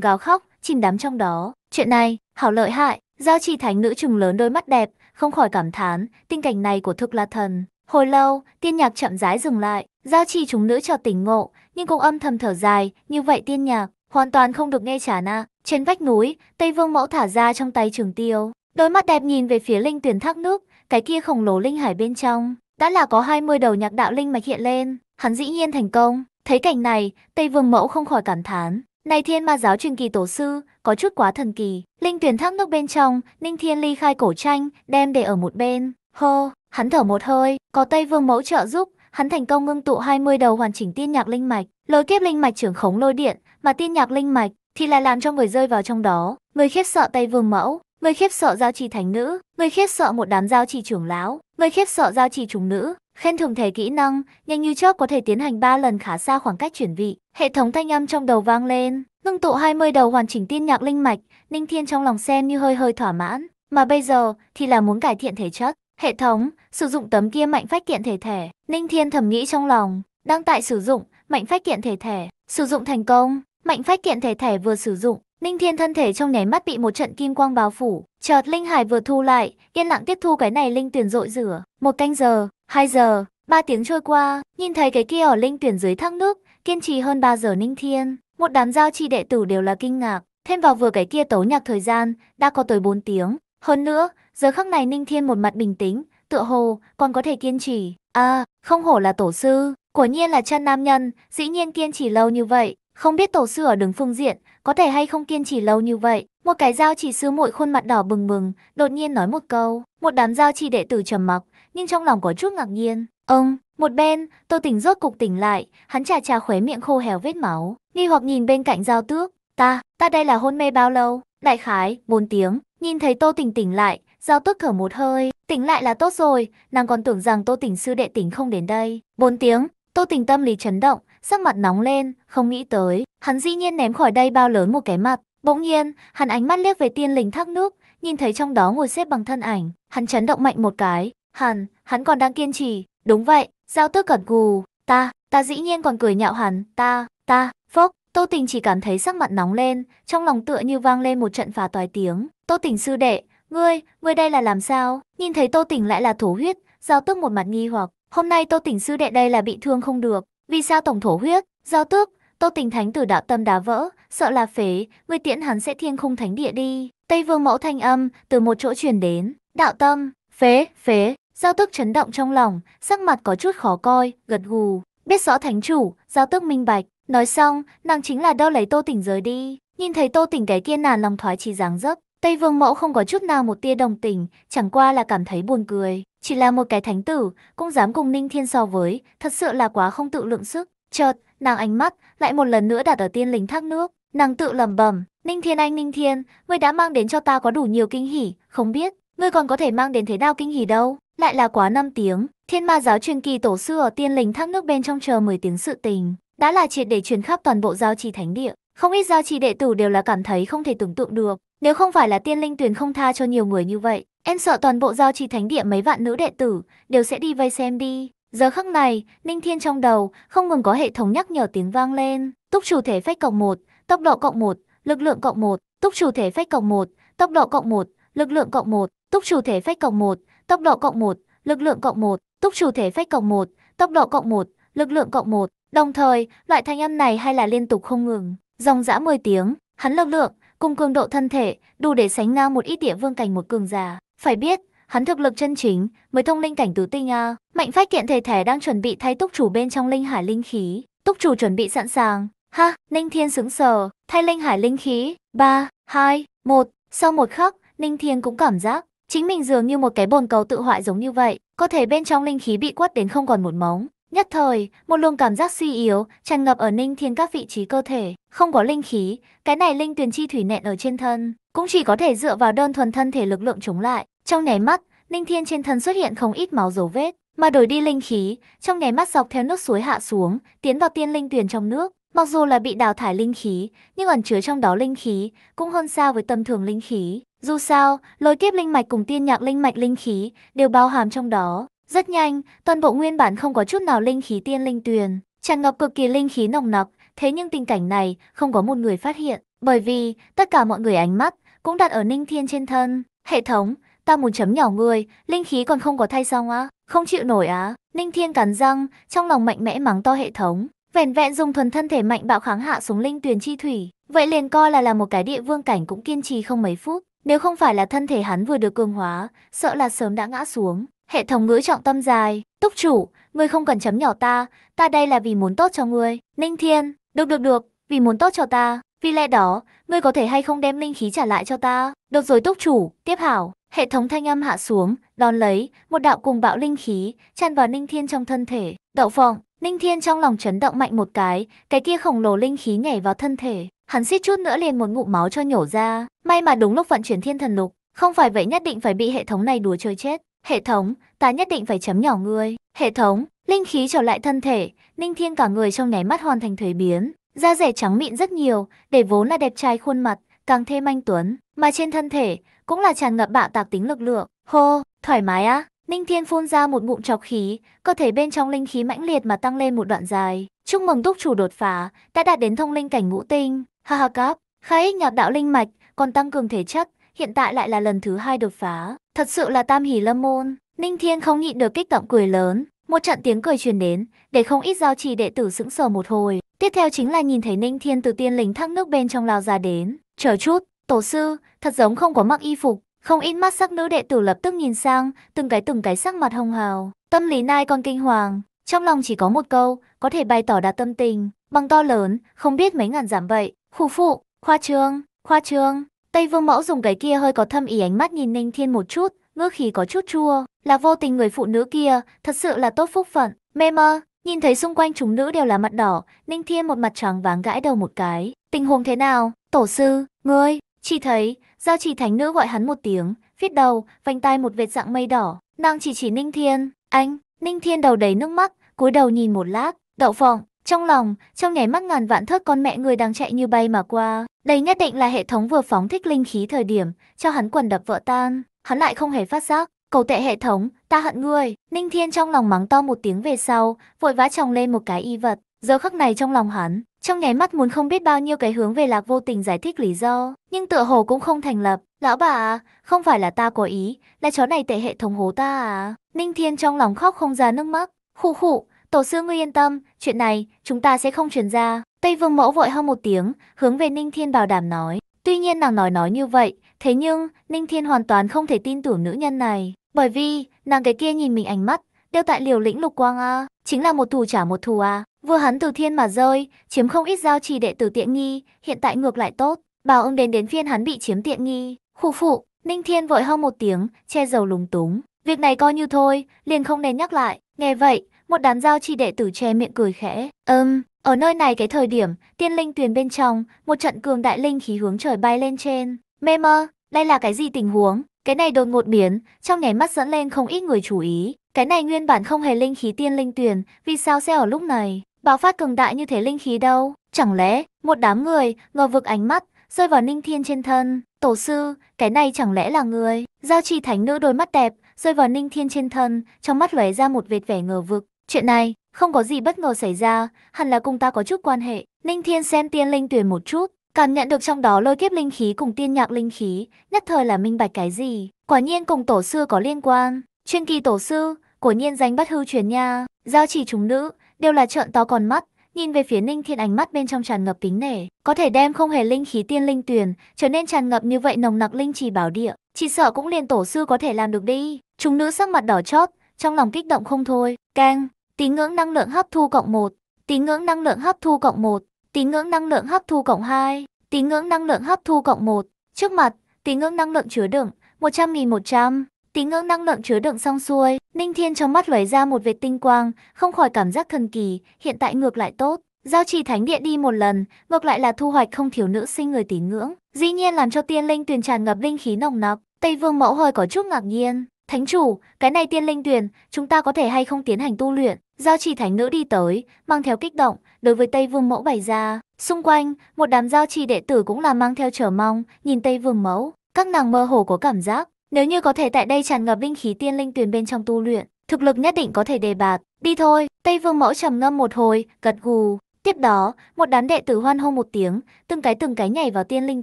gào khóc, chìm đắm trong đó. Chuyện này, hảo lợi hại, giao trì thánh nữ trùng lớn đôi mắt đẹp, không khỏi cảm thán, tình cảnh này của thực là thần. Hồi lâu, tiên nhạc chậm rãi dừng lại, giao trì chúng nữ cho tỉnh ngộ, nhưng cũng âm thầm thở dài, như vậy tiên nhạc, hoàn toàn không được nghe trả na. Trên vách núi, Tây Vương Mẫu thả ra trong tay trường tiêu, Đôi mắt đẹp nhìn về phía linh tuyển thác nước, cái kia khổng lồ linh hải bên trong, đã là có 20 đầu nhạc đạo linh mạch hiện lên, hắn dĩ nhiên thành công. Thấy cảnh này, Tây Vương Mẫu không khỏi cảm thán, này thiên ma giáo truyền kỳ tổ sư, có chút quá thần kỳ. Linh tuyển thác nước bên trong, Ninh Thiên ly khai cổ tranh, đem để ở một bên. Hô, hắn thở một hơi, có Tây Vương Mẫu trợ giúp, hắn thành công ngưng tụ 20 đầu hoàn chỉnh tiên nhạc linh mạch, lôi kiếp linh mạch trưởng khống lôi điện, mà tiên nhạc linh mạch thì lại làm cho người rơi vào trong đó. Người khiếp sợ Tây Vương Mẫu, Người khiếp sợ giao trì thánh nữ, người khiếp sợ một đám giao trì trưởng lão, người khiếp sợ giao trì trùng nữ. Khen thưởng thể kỹ năng, nhanh như chớp có thể tiến hành 3 lần khá xa khoảng cách chuyển vị. Hệ thống thanh âm trong đầu vang lên, ngưng tụ 20 đầu hoàn chỉnh tiên nhạc linh mạch, Ninh Thiên trong lòng xem như hơi hơi thỏa mãn, mà bây giờ thì là muốn cải thiện thể chất. Hệ thống, sử dụng tấm kia mạnh phách kiện thể thể, Ninh Thiên thầm nghĩ trong lòng, đang tại sử dụng, mạnh phách kiện thể thể, sử dụng thành công, mạnh phách kiện thể thể vừa sử dụng, Ninh Thiên thân thể trong nháy mắt bị một trận kim quang bao phủ, chợt linh hải vừa thu lại, yên lặng tiếp thu cái này linh tuyển rội rửa. Một canh giờ, hai giờ, ba tiếng trôi qua, nhìn thấy cái kia ở linh tuyển dưới thác nước, kiên trì hơn ba giờ Ninh Thiên, một đám giao chi đệ tử đều là kinh ngạc, thêm vào vừa cái kia tấu nhạc thời gian, đã có tới bốn tiếng. Hơn nữa, giờ khắc này Ninh Thiên một mặt bình tĩnh, tựa hồ còn có thể kiên trì. À, không hổ là tổ sư, của nhiên là chân nam nhân, dĩ nhiên kiên trì lâu như vậy, không biết tổ sư ở đứng phương diện, có thể hay không kiên trì lâu như vậy. Một cái giao chỉ sư muội khuôn mặt đỏ bừng bừng, đột nhiên nói một câu. Một đám giao chỉ đệ tử trầm mặc, nhưng trong lòng có chút ngạc nhiên. Ông, một bên, tô tỉnh rốt cục tỉnh lại, hắn chà chà khóe miệng khô héo vết máu. Nghi hoặc nhìn bên cạnh giao tước. Ta, ta đây là hôn mê bao lâu? Đại khái, bốn tiếng. Nhìn thấy tô tỉnh tỉnh lại, giao tước thở một hơi. Tỉnh lại là tốt rồi, nàng còn tưởng rằng tô tỉnh sư đệ tỉnh không đến đây. Bốn tiếng, tô tỉnh tâm lý chấn động sắc mặt nóng lên, không nghĩ tới, hắn dĩ nhiên ném khỏi đây bao lớn một cái mặt. Bỗng nhiên, hắn ánh mắt liếc về tiên linh thác nước, nhìn thấy trong đó ngồi xếp bằng thân ảnh, hắn chấn động mạnh một cái, hắn, hắn còn đang kiên trì, đúng vậy, giao tước cẩn cù, ta, ta dĩ nhiên còn cười nhạo hắn, ta, ta, phốc, tô tình chỉ cảm thấy sắc mặt nóng lên, trong lòng tựa như vang lên một trận phá toái tiếng, tô tình sư đệ, ngươi, ngươi đây là làm sao, nhìn thấy tô tình lại là thổ huyết, giao tước một mặt nghi hoặc, hôm nay tô Tỉnh sư đệ đây là bị thương không được, vì sao tổng thổ huyết, giao tước, tô tình thánh tử đạo tâm đá vỡ, sợ là phế, người tiễn hắn sẽ thiên khung thánh địa đi. Tây vương mẫu thanh âm, từ một chỗ truyền đến, đạo tâm, phế, phế, giao tước chấn động trong lòng, sắc mặt có chút khó coi, gật gù. Biết rõ thánh chủ, giao tước minh bạch, nói xong, nàng chính là đau lấy tô tình rời đi. Nhìn thấy tô tình cái kia nàn lòng thoái chỉ dáng dấp, Tây Vương Mẫu không có chút nào một tia đồng tình, chẳng qua là cảm thấy buồn cười. Chỉ là một cái thánh tử, cũng dám cùng Ninh Thiên so với, thật sự là quá không tự lượng sức. Chợt, nàng ánh mắt, lại một lần nữa đặt ở tiên lính thác nước. Nàng tự lẩm bẩm, Ninh Thiên anh Ninh Thiên, ngươi đã mang đến cho ta có đủ nhiều kinh hỉ, không biết, ngươi còn có thể mang đến thế nào kinh hỉ đâu. Lại là quá năm tiếng, thiên ma giáo truyền kỳ tổ sư ở tiên lính thác nước bên trong chờ 10 tiếng sự tình, đã là triệt để truyền khắp toàn bộ giao trì thánh địa. Không ít giao trì đệ tử đều là cảm thấy không thể tưởng tượng được, nếu không phải là tiên linh tuyển không tha cho nhiều người như vậy, em sợ toàn bộ giao trì thánh địa mấy vạn nữ đệ tử đều sẽ đi vây xem đi. Giờ khắc này, Ninh Thiên trong đầu không ngừng có hệ thống nhắc nhở tiếng vang lên. Túc chủ thể phách cộng 1, tốc độ cộng 1, lực lượng cộng 1, túc chủ thể phách cộng 1, tốc độ cộng 1, lực lượng cộng 1, túc chủ thể phách cộng 1, tốc độ cộng 1, lực lượng cộng 1, túc chủ thể phách cộng 1, tốc độ cộng 1, lực lượng cộng 1. Đồng thời, loại thanh âm này hay là liên tục không ngừng, dòng dã 10 tiếng, hắn lực lượng, cùng cường độ thân thể, đủ để sánh ngang một ít địa vương cảnh một cường giả. Phải biết, hắn thực lực chân chính mới thông linh cảnh tứ tinh a. À. Mạnh phách kiện thể thể đang chuẩn bị thay túc chủ bên trong linh hải linh khí, túc chủ chuẩn bị sẵn sàng. Ha, Ninh Thiên sững sờ, thay linh hải linh khí, 3, 2, 1, sau một khắc, Ninh Thiên cũng cảm giác chính mình dường như một cái bồn cầu tự hoại giống như vậy, có thể bên trong linh khí bị quất đến không còn một móng. Nhất thời, một luồng cảm giác suy yếu tràn ngập ở Ninh Thiên các vị trí cơ thể, không có linh khí, cái này linh tuyền chi thủy nện ở trên thân, cũng chỉ có thể dựa vào đơn thuần thân thể lực lượng chống lại. Trong nháy mắt, Ninh Thiên trên thân xuất hiện không ít máu dấu vết, mà đổi đi linh khí, trong nháy mắt dọc theo nước suối hạ xuống, tiến vào tiên linh tuyền trong nước. Mặc dù là bị đào thải linh khí, nhưng ẩn chứa trong đó linh khí cũng hơn xa với tầm thường linh khí. Dù sao, lối kiếp linh mạch cùng tiên nhạc linh mạch linh khí đều bao hàm trong đó. Rất nhanh, toàn bộ nguyên bản không có chút nào linh khí tiên linh tuyền, tràn ngập cực kỳ linh khí nồng nặc, thế nhưng tình cảnh này không có một người phát hiện, bởi vì tất cả mọi người ánh mắt cũng đặt ở Ninh Thiên trên thân. Hệ thống, ta muốn chấm nhỏ người, linh khí còn không có thay xong á, không chịu nổi á. Ninh Thiên cắn răng, trong lòng mạnh mẽ mắng to hệ thống, vẻn vẹn dùng thuần thân thể mạnh bạo kháng hạ xuống linh tuyền chi thủy, vậy liền coi là là một cái địa vương cảnh cũng kiên trì không mấy phút. Nếu không phải là thân thể hắn vừa được cường hóa, sợ là sớm đã ngã xuống. Hệ thống ngữ trọng tâm dài, túc chủ, ngươi không cần chấm nhỏ ta, ta đây là vì muốn tốt cho ngươi. Ninh Thiên, được được được, vì muốn tốt cho ta, vì lẽ đó, ngươi có thể hay không đem linh khí trả lại cho ta? Được rồi túc chủ, tiếp hảo. Hệ thống thanh âm hạ xuống, đón lấy, một đạo cùng bạo linh khí, tràn vào Ninh Thiên trong thân thể. Đậu phộng, Ninh Thiên trong lòng chấn động mạnh một cái, cái kia khổng lồ linh khí nhảy vào thân thể. Hắn suýt chút nữa liền một ngụm máu cho nhổ ra, may mà đúng lúc vận chuyển thiên thần lục, không phải vậy nhất định phải bị hệ thống này đùa chơi chết. Hệ thống, ta nhất định phải chấm nhỏ ngươi. Hệ thống, linh khí trở lại thân thể, Ninh Thiên cả người trong nháy mắt hoàn thành thuế biến. Da rẻ trắng mịn rất nhiều, để vốn là đẹp trai khuôn mặt, càng thêm anh tuấn. Mà trên thân thể, cũng là tràn ngập bạo tạc tính lực lượng. Hô, thoải mái á. Ninh Thiên phun ra một ngụm chọc khí, cơ thể bên trong linh khí mãnh liệt mà tăng lên một đoạn dài. Chúc mừng túc chủ đột phá, đã đạt đến thông linh cảnh ngũ tinh. Ha ha cáp, khai ích nhập đạo linh mạch, còn tăng cường thể chất, hiện tại lại là lần thứ hai đột phá. Thật sự là tam hỷ lâm môn, Ninh Thiên không nhịn được kích động cười lớn, một trận tiếng cười truyền đến, để không ít giao trì đệ tử sững sờ một hồi. Tiếp theo chính là nhìn thấy Ninh Thiên từ tiên lính thác nước bên trong lao ra đến. Chờ chút, tổ sư, thật giống không có mặc y phục. Không ít mắt sắc nữ đệ tử lập tức nhìn sang, từng cái từng cái sắc mặt hồng hào. Tâm lý nai còn kinh hoàng, trong lòng chỉ có một câu, có thể bày tỏ đạt tâm tình. Bằng to lớn, không biết mấy ngàn giảm vậy. Khủ phụ, khoa trương, khoa trương. Tây Vương Mẫu dùng cái kia hơi có thâm ý ánh mắt nhìn Ninh Thiên một chút, ngữ khí có chút chua, là vô tình người phụ nữ kia, thật sự là tốt phúc phận, mê mơ. Nhìn thấy xung quanh chúng nữ đều là mặt đỏ, Ninh Thiên một mặt trắng váng gãi đầu một cái. Tình huống thế nào? Tổ sư, ngươi, chỉ thấy, giao chỉ thánh nữ gọi hắn một tiếng, viết đầu, vành tai một vệt dạng mây đỏ. Nàng chỉ chỉ Ninh Thiên, anh, Ninh Thiên đầu đầy nước mắt, cúi đầu nhìn một lát, đậu phộng, trong lòng, trong nháy mắt ngàn vạn thước con mẹ người đang chạy như bay mà qua, đây nhất định là hệ thống vừa phóng thích linh khí thời điểm, cho hắn quần đập vỡ tan, hắn lại không hề phát giác. Cầu tệ hệ thống, ta hận ngươi, Ninh Thiên trong lòng mắng to một tiếng về sau, vội vã chồng lên một cái y vật, giờ khắc này trong lòng hắn, trong nháy mắt muốn không biết bao nhiêu cái hướng về lạc vô tình giải thích lý do, nhưng tựa hồ cũng không thành lập. Lão bà à, không phải là ta có ý, là chó này tệ hệ thống hố ta à. Ninh Thiên trong lòng khóc không ra nước mắt, khụ khụ, Tổ sư ngươi yên tâm, chuyện này chúng ta sẽ không truyền ra. Tây Vương Mẫu vội hơn một tiếng, hướng về Ninh Thiên bảo đảm nói. Tuy nhiên nàng nói nói như vậy, thế nhưng Ninh Thiên hoàn toàn không thể tin tưởng nữ nhân này. Bởi vì, nàng cái kia nhìn mình ánh mắt, đeo tại liều lĩnh lục quang a chính là một thù trả một thù à. Vừa hắn từ thiên mà rơi, chiếm không ít giao trì đệ tử tiện nghi, hiện tại ngược lại tốt. Bảo ông đến đến phiên hắn bị chiếm tiện nghi. Khu phụ, Ninh Thiên vội hông một tiếng, che giấu lúng túng. Việc này coi như thôi, liền không nên nhắc lại. Nghe vậy, một đám giao chi đệ tử che miệng cười khẽ. Ừm, um, ở nơi này cái thời điểm, tiên linh tuyền bên trong, một trận cường đại linh khí hướng trời bay lên trên. Mê mơ, đây là cái gì tình huống? Cái này đột ngột biến, trong nháy mắt dẫn lên không ít người chú ý. Cái này nguyên bản không hề linh khí tiên linh tuyền, vì sao sẽ ở lúc này? Bạo phát cường đại như thế linh khí đâu? Chẳng lẽ, một đám người, ngờ vực ánh mắt, rơi vào ninh thiên trên thân. Tổ sư, cái này chẳng lẽ là người? Giao trì thánh nữ đôi mắt đẹp, rơi vào ninh thiên trên thân, trong mắt lóe ra một vệt vẻ ngờ vực. Chuyện này, không có gì bất ngờ xảy ra, hẳn là cùng ta có chút quan hệ. Ninh Thiên xem tiên linh tuyển một chút, cảm nhận được trong đó lôi kiếp linh khí cùng tiên nhạc linh khí, nhất thời là minh bạch cái gì. Quả nhiên cùng tổ sư có liên quan. Chuyên kỳ tổ sư, của nhiên danh bất hư truyền nha. Giao chỉ chúng nữ, đều là trợn to còn mắt, nhìn về phía Ninh Thiên ánh mắt bên trong tràn ngập kính nể, có thể đem không hề linh khí tiên linh tuyển trở nên tràn ngập như vậy nồng nặc linh trì bảo địa, chỉ sợ cũng liền tổ sư có thể làm được đi. Chúng nữ sắc mặt đỏ chót, trong lòng kích động không thôi. càng Tín ngưỡng năng lượng hấp thu cộng 1, tín ngưỡng năng lượng hấp thu cộng 1, tín ngưỡng năng lượng hấp thu cộng 2, tín ngưỡng năng lượng hấp thu cộng 1. Trước mặt, tín ngưỡng năng lượng chứa đựng 100.100, tín ngưỡng năng lượng chứa đựng xong xuôi, Ninh Thiên trong mắt lóe ra một vệt tinh quang, không khỏi cảm giác thần kỳ, hiện tại ngược lại tốt. Giao trì thánh địa đi một lần, ngược lại là thu hoạch không thiếu nữ sinh người tín ngưỡng, dĩ nhiên làm cho tiên linh tuyền tràn ngập linh khí nồng nặc. Tây Vương Mẫu hơi có chút ngạc nhiên, "Thánh chủ, cái này tiên linh tuyền, chúng ta có thể hay không tiến hành tu luyện?" Giao trì thánh nữ đi tới, mang theo kích động, đối với Tây Vương Mẫu bày ra. Xung quanh, một đám giao trì đệ tử cũng là mang theo chờ mong, nhìn Tây Vương Mẫu. Các nàng mơ hồ có cảm giác, nếu như có thể tại đây tràn ngập linh khí tiên linh tuyền bên trong tu luyện, thực lực nhất định có thể đề bạt. Đi thôi, Tây Vương Mẫu trầm ngâm một hồi, gật gù. Tiếp đó, một đám đệ tử hoan hô một tiếng, từng cái từng cái nhảy vào tiên linh